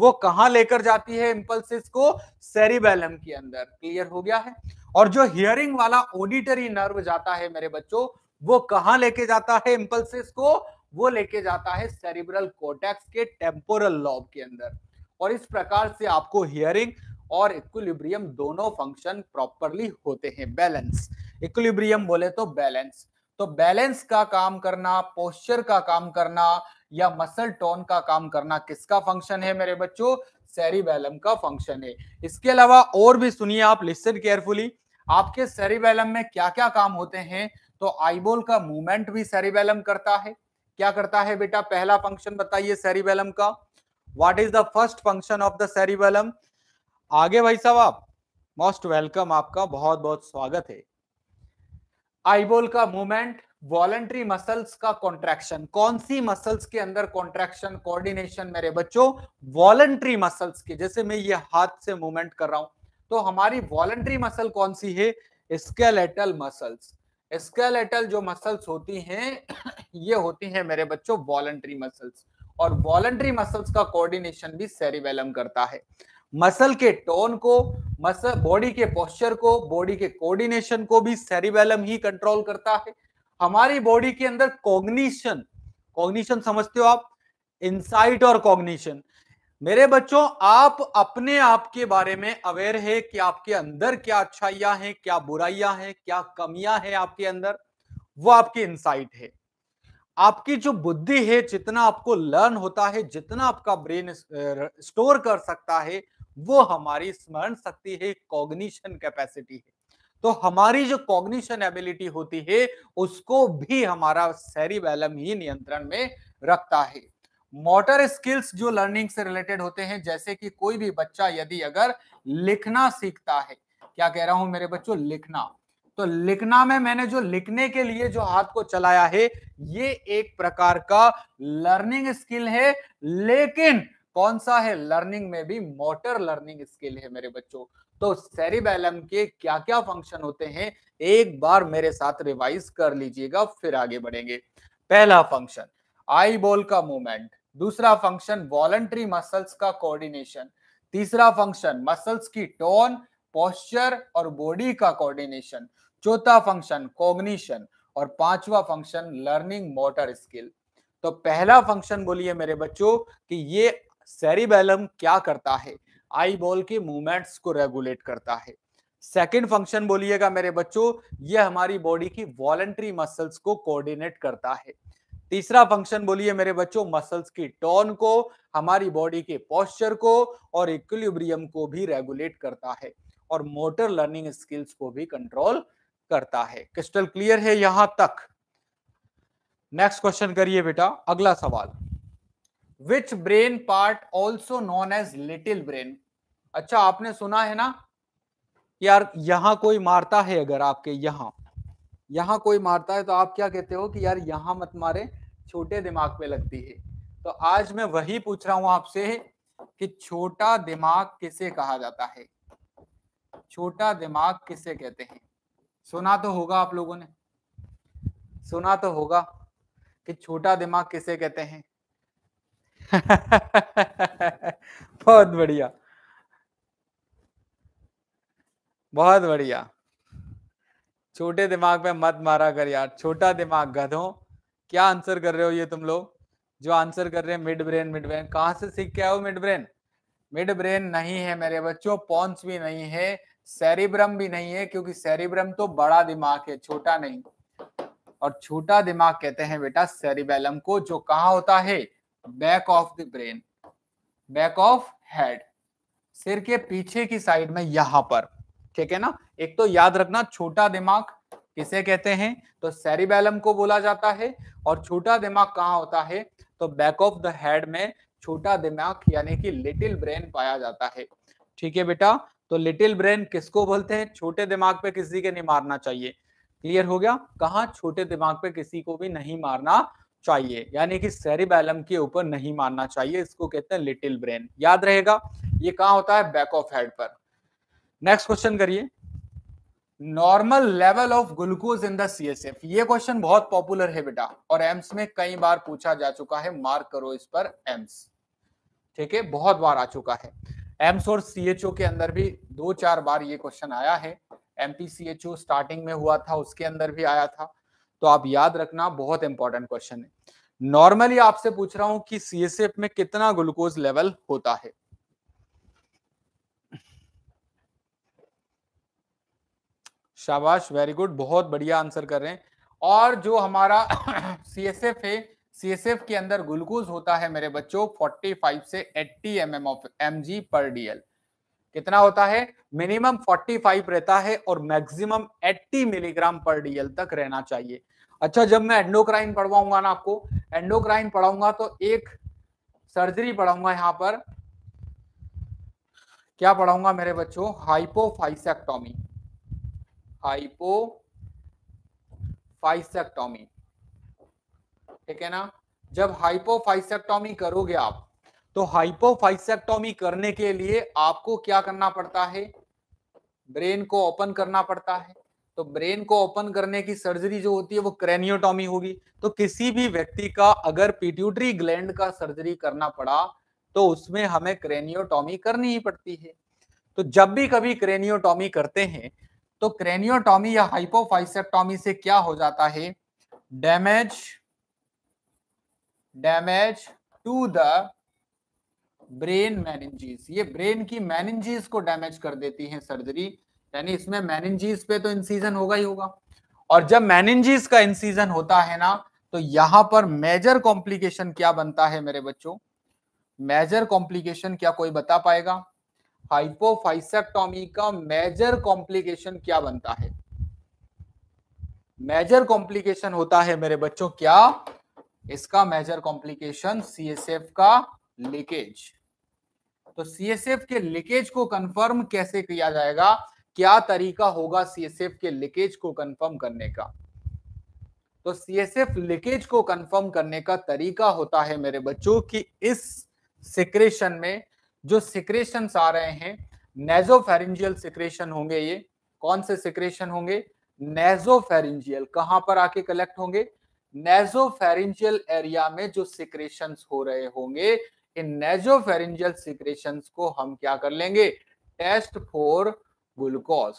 वो कहा लेकर जाती है इंपल्सिस को सेरिबेलम के अंदर क्लियर हो गया है और जो हियरिंग वाला ऑडिटरी नर्व जाता है मेरे बच्चों वो कहा लेके जाता है इंपल्सिस को वो लेके जाता है सेरिब्रल कोटेक्स के टेम्पोरल लॉब के अंदर और इस प्रकार से आपको हियरिंग और इक्विलिब्रियम दोनों फंक्शन प्रॉपरली होते हैं बैलेंस इक्विलिब्रियम बोले तो बैलेंस तो बैलेंस का काम करना पोस्चर का काम करना या मसल टोन का काम करना किसका फंक्शन है मेरे बच्चों सेरिबेलम का फंक्शन है इसके अलावा और भी सुनिए आप लिस्टन केयरफुली आपके सेरिबेलम में क्या क्या काम होते हैं तो आईबोल का मूवमेंट भी सेरिबेलम करता है क्या करता है बेटा पहला फंक्शन बताइए सेरिबेलम का what is the first function of the cerebellum आगे भाई साहब आप मोस्ट वेलकम आपका बहुत बहुत स्वागत है आईबोल का मूवमेंट वॉलेंट्री मसल्स का कॉन्ट्रेक्शन कौन सी मसल्स के अंदर कॉन्ट्रेक्शन कोऑर्डिनेशन मेरे बच्चों वॉलेंट्री मसल्स के जैसे मैं ये हाथ से मूवमेंट कर रहा हूं तो हमारी वॉलेंट्री मसल कौन सी है स्केलेटल मसल्स स्केलेटल जो मसल्स होती हैं ये होती हैं मेरे बच्चों वॉलंट्री मसल्स और वॉलंट्री मसल्स का कोऑर्डिनेशन भी सेरिवेलम करता है मसल के टोन को मसल बॉडी के पोस्चर को बॉडी के कोऑर्डिनेशन को भी सेरिवेलम ही कंट्रोल करता है हमारी बॉडी के अंदर कॉग्निशन कॉग्निशन समझते हो आप इंसाइट और कॉग्निशन मेरे बच्चों आप अपने आप के बारे में अवेयर है कि आपके अंदर क्या अच्छाइयां हैं क्या बुराइयां हैं क्या कमियां हैं आपके अंदर वो आपकी इंसाइट है आपकी जो बुद्धि है जितना आपको लर्न होता है जितना आपका ब्रेन स्टोर कर सकता है वो हमारी स्मरण शक्ति है कॉग्निशन कैपेसिटी है तो हमारी जो कॉग्निशन एबिलिटी होती है उसको भी हमारा सेरिबेलम ही नियंत्रण में रखता है मोटर स्किल्स जो लर्निंग से रिलेटेड होते हैं जैसे कि कोई भी बच्चा यदि अगर लिखना सीखता है क्या कह रहा हूं मेरे बच्चों लिखना तो लिखना में मैंने जो लिखने के लिए जो हाथ को चलाया है ये एक प्रकार का लर्निंग स्किल है लेकिन कौन सा है लर्निंग में भी मोटर लर्निंग स्किल है मेरे बच्चों तो सेरिबैलम के क्या क्या फंक्शन होते हैं एक बार मेरे साथ रिवाइज कर लीजिएगा फिर आगे बढ़ेंगे पहला फंक्शन आई बॉल का मूवमेंट दूसरा फंक्शन वॉलंट्री मसल्स का कोऑर्डिनेशन तीसरा फंक्शन मसल्स की टोन पोस्चर और बॉडी का कोऑर्डिनेशन चौथा फंक्शन कॉग्निशन और पांचवा फंक्शन लर्निंग मोटर स्किल तो पहला फंक्शन बोलिए मेरे बच्चों कि ये सेरिबेलम क्या करता है आई बॉल के मूवमेंट्स को रेगुलेट करता है सेकंड फंक्शन बोलिएगा मेरे बच्चों ये हमारी बॉडी की वॉलंट्री मसल्स को कोऑर्डिनेट करता है तीसरा फंक्शन बोलिए मेरे बच्चों मसल्स की टोन को हमारी बॉडी के पॉस्चर को और इक्विलिब्रियम को भी रेगुलेट करता है और मोटर लर्निंग स्किल्स को भी कंट्रोल करता है क्रिस्टल क्लियर है यहां तक नेक्स्ट क्वेश्चन करिए बेटा अगला सवाल which brain part also known as little brain अच्छा आपने सुना है ना यार यहां कोई मारता है अगर आपके यहां यहां कोई मारता है तो आप क्या कहते हो कि यार यहां मत मारे छोटे दिमाग पे लगती है तो आज मैं वही पूछ रहा हूं आपसे कि छोटा दिमाग किसे कहा जाता है छोटा दिमाग किसे कहते हैं सुना तो होगा आप लोगों ने सुना तो होगा कि छोटा दिमाग किसे कहते हैं बहुत बढ़िया बहुत बढ़िया छोटे दिमाग पे मत मारा कर यार छोटा दिमाग गधों क्या आंसर कर रहे हो ये तुम लोग जो आंसर कर रहे हैं मिड ब्रेन मिड ब्रेन कहा से सीख के आओ मिड ब्रेन मिड ब्रेन नहीं है मेरे बच्चों पॉन्स भी नहीं है सेरिब्रम भी नहीं है क्योंकि सेरिब्रम तो बड़ा दिमाग है छोटा नहीं और छोटा दिमाग कहते हैं बेटा सेरिबेलम को जो कहा होता है back of the brain back of head सिर के पीछे की साइड में यहां पर ठीक है ना एक तो याद रखना छोटा दिमाग किसे कहते हैं तो सेरिबेलम को बोला जाता है और छोटा दिमाग कहाँ होता है तो बैक ऑफ द हेड में छोटा दिमाग यानी कि लिटिल ब्रेन पाया जाता है ठीक है बेटा तो लिटिल ब्रेन किसको बोलते हैं छोटे दिमाग पे किसी के नहीं मारना चाहिए क्लियर हो गया कहा छोटे दिमाग पे किसी को भी नहीं मारना चाहिए यानी कि सेरिबेलम के ऊपर नहीं मारना चाहिए इसको कहते हैं लिटिल ब्रेन याद रहेगा ये कहा होता है बैक ऑफ हेड पर नेक्स्ट क्वेश्चन करिए normal level of glucose in the CSF ये क्वेश्चन बहुत पॉपुलर है बेटा और एम्स में कई बार पूछा जा चुका है मार्क करो इस पर एम्स ठीक है बहुत बार आ चुका है एम्स और सीएचओ के अंदर भी दो चार बार ये क्वेश्चन आया है एम ओ स्टार्टिंग में हुआ था उसके अंदर भी आया था तो आप याद रखना बहुत इंपॉर्टेंट क्वेश्चन है नॉर्मली आपसे पूछ रहा हूं कि सीएसएफ में कितना ग्लूकोज लेवल होता है शाबाश वेरी गुड बहुत बढ़िया आंसर कर रहे हैं और जो हमारा सी एस एफ है सी एस एफ के अंदर ग्लूकोज होता है मेरे बच्चों 45 से 80 M M of M G पर डीएल कितना होता है मिनिमम 45 रहता है और मैक्सिमम 80 मिलीग्राम पर डीएल तक रहना चाहिए अच्छा जब मैं एंडोक्राइन पढ़वाऊंगा ना आपको एंडोक्राइन पढ़ाऊंगा तो एक सर्जरी पढ़ाऊंगा यहाँ पर क्या पढ़ाऊंगा मेरे बच्चों हाइपोफाइसेक्टोमी फाइसेक्टोमी ठीक है ना जब हाइपोफाइसेक्टोमी करोगे आप तो हाइपोफाइसेक्टोमी करने के लिए आपको क्या करना पड़ता है ब्रेन को ओपन करना पड़ता है तो ब्रेन को ओपन करने की सर्जरी जो होती है वो क्रेनियोटॉमी होगी तो किसी भी व्यक्ति का अगर पिट्यूटरी ग्लैंड का सर्जरी करना पड़ा तो उसमें हमें क्रेनियोटॉमी करनी ही पड़ती है तो जब भी कभी क्रेनियोटॉमी करते हैं तो क्रेनियोटॉमी या हाइपोफाइसेप्टॉमी से क्या हो जाता है damage damage to the brain meninges ये ब्रेन की मैनजीज को डैमेज कर देती है सर्जरी यानी इसमें मैनजीज पे तो इंसीजन होगा ही होगा और जब मैनजीज का इंसीजन होता है ना तो यहां पर मेजर कॉम्प्लिकेशन क्या बनता है मेरे बच्चों मेजर कॉम्प्लिकेशन क्या कोई बता पाएगा हाइपोफाइसेक्टोमी का मेजर कॉम्प्लिकेशन क्या बनता है मेजर कॉम्प्लिकेशन होता है मेरे बच्चों क्या इसका मेजर कॉम्प्लिकेशन सीएसएफ का लीकेज तो सीएसएफ के लीकेज को कंफर्म कैसे किया जाएगा क्या तरीका होगा सीएसएफ के लीकेज को कंफर्म करने का तो सीएसएफ लीकेज को कंफर्म करने का तरीका होता है मेरे बच्चों कि इस सिक्रेशन में जो सिक्रेशन आ रहे हैं नेजोफेरेंजियल सिक्रेशन होंगे ये कौन से सिक्रेशन होंगे नेजोफेरेंजियल कहां पर आके कलेक्ट होंगे नेजोफेरेंजियल एरिया में जो सिक्रेशन हो रहे होंगे इन नेजोफेरेंजियल सिक्रेशन को हम क्या कर लेंगे टेस्ट फॉर ग्लूकोज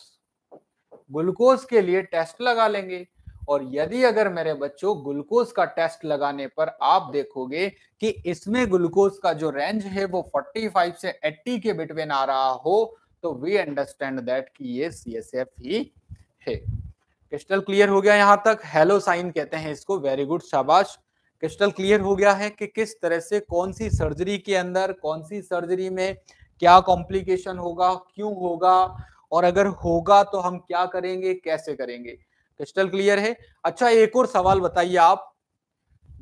ग्लूकोज के लिए टेस्ट लगा लेंगे और यदि अगर मेरे बच्चों ग्लूकोज का टेस्ट लगाने पर आप देखोगे कि इसमें ग्लूकोज का जो रेंज है वो 45 से 80 के बिटवेन आ रहा हो तो वी अंडरस्टैंड दैट कि ये सीएसएफ ही है क्रिस्टल क्लियर हो गया यहाँ तक हेलो साइन कहते हैं इसको वेरी गुड शाबाश क्रिस्टल क्लियर हो गया है कि किस तरह से कौन सी सर्जरी के अंदर कौन सी सर्जरी में क्या कॉम्प्लिकेशन होगा क्यों होगा और अगर होगा तो हम क्या करेंगे कैसे करेंगे क्रिस्टल क्लियर है अच्छा एक और सवाल बताइए आप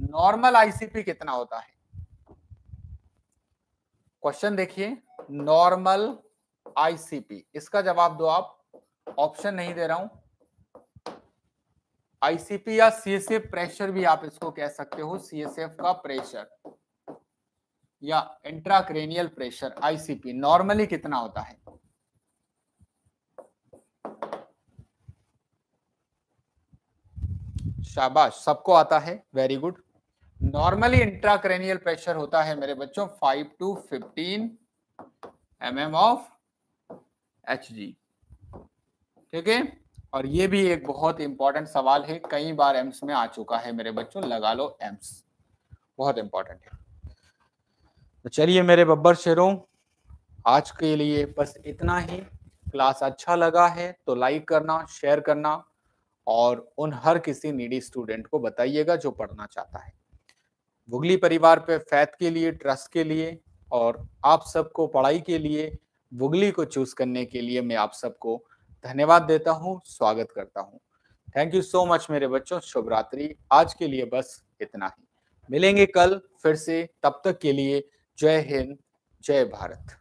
नॉर्मल आईसीपी कितना होता है क्वेश्चन देखिए नॉर्मल आईसीपी इसका जवाब दो आप ऑप्शन नहीं दे रहा हूं आईसीपी या सीएसएफ प्रेशर भी आप इसको कह सकते हो सीएसएफ का प्रेशर या इंट्राक्रेनियल प्रेशर आईसीपी नॉर्मली कितना होता है शाबाश सबको आता है very good normally intracranial pressure होता है मेरे बच्चों 5 to 15 M M of H ठीक है और ये भी एक बहुत इंपॉर्टेंट सवाल है कई बार एम्स में आ चुका है मेरे बच्चों लगा लो एम्स बहुत इंपॉर्टेंट है तो चलिए मेरे बब्बर शेरों आज के लिए बस इतना ही क्लास अच्छा लगा है तो लाइक करना शेयर करना और उन हर किसी नीडी स्टूडेंट को बताइएगा जो पढ़ना चाहता है भुगली परिवार पे फैत के लिए ट्रस्ट के लिए और आप सबको पढ़ाई के लिए भुगली को चूज करने के लिए मैं आप सबको धन्यवाद देता हूँ स्वागत करता हूँ थैंक यू सो मच मेरे बच्चों शुभ रात्रि आज के लिए बस इतना ही मिलेंगे कल फिर से तब तक के लिए जय हिंद जय भारत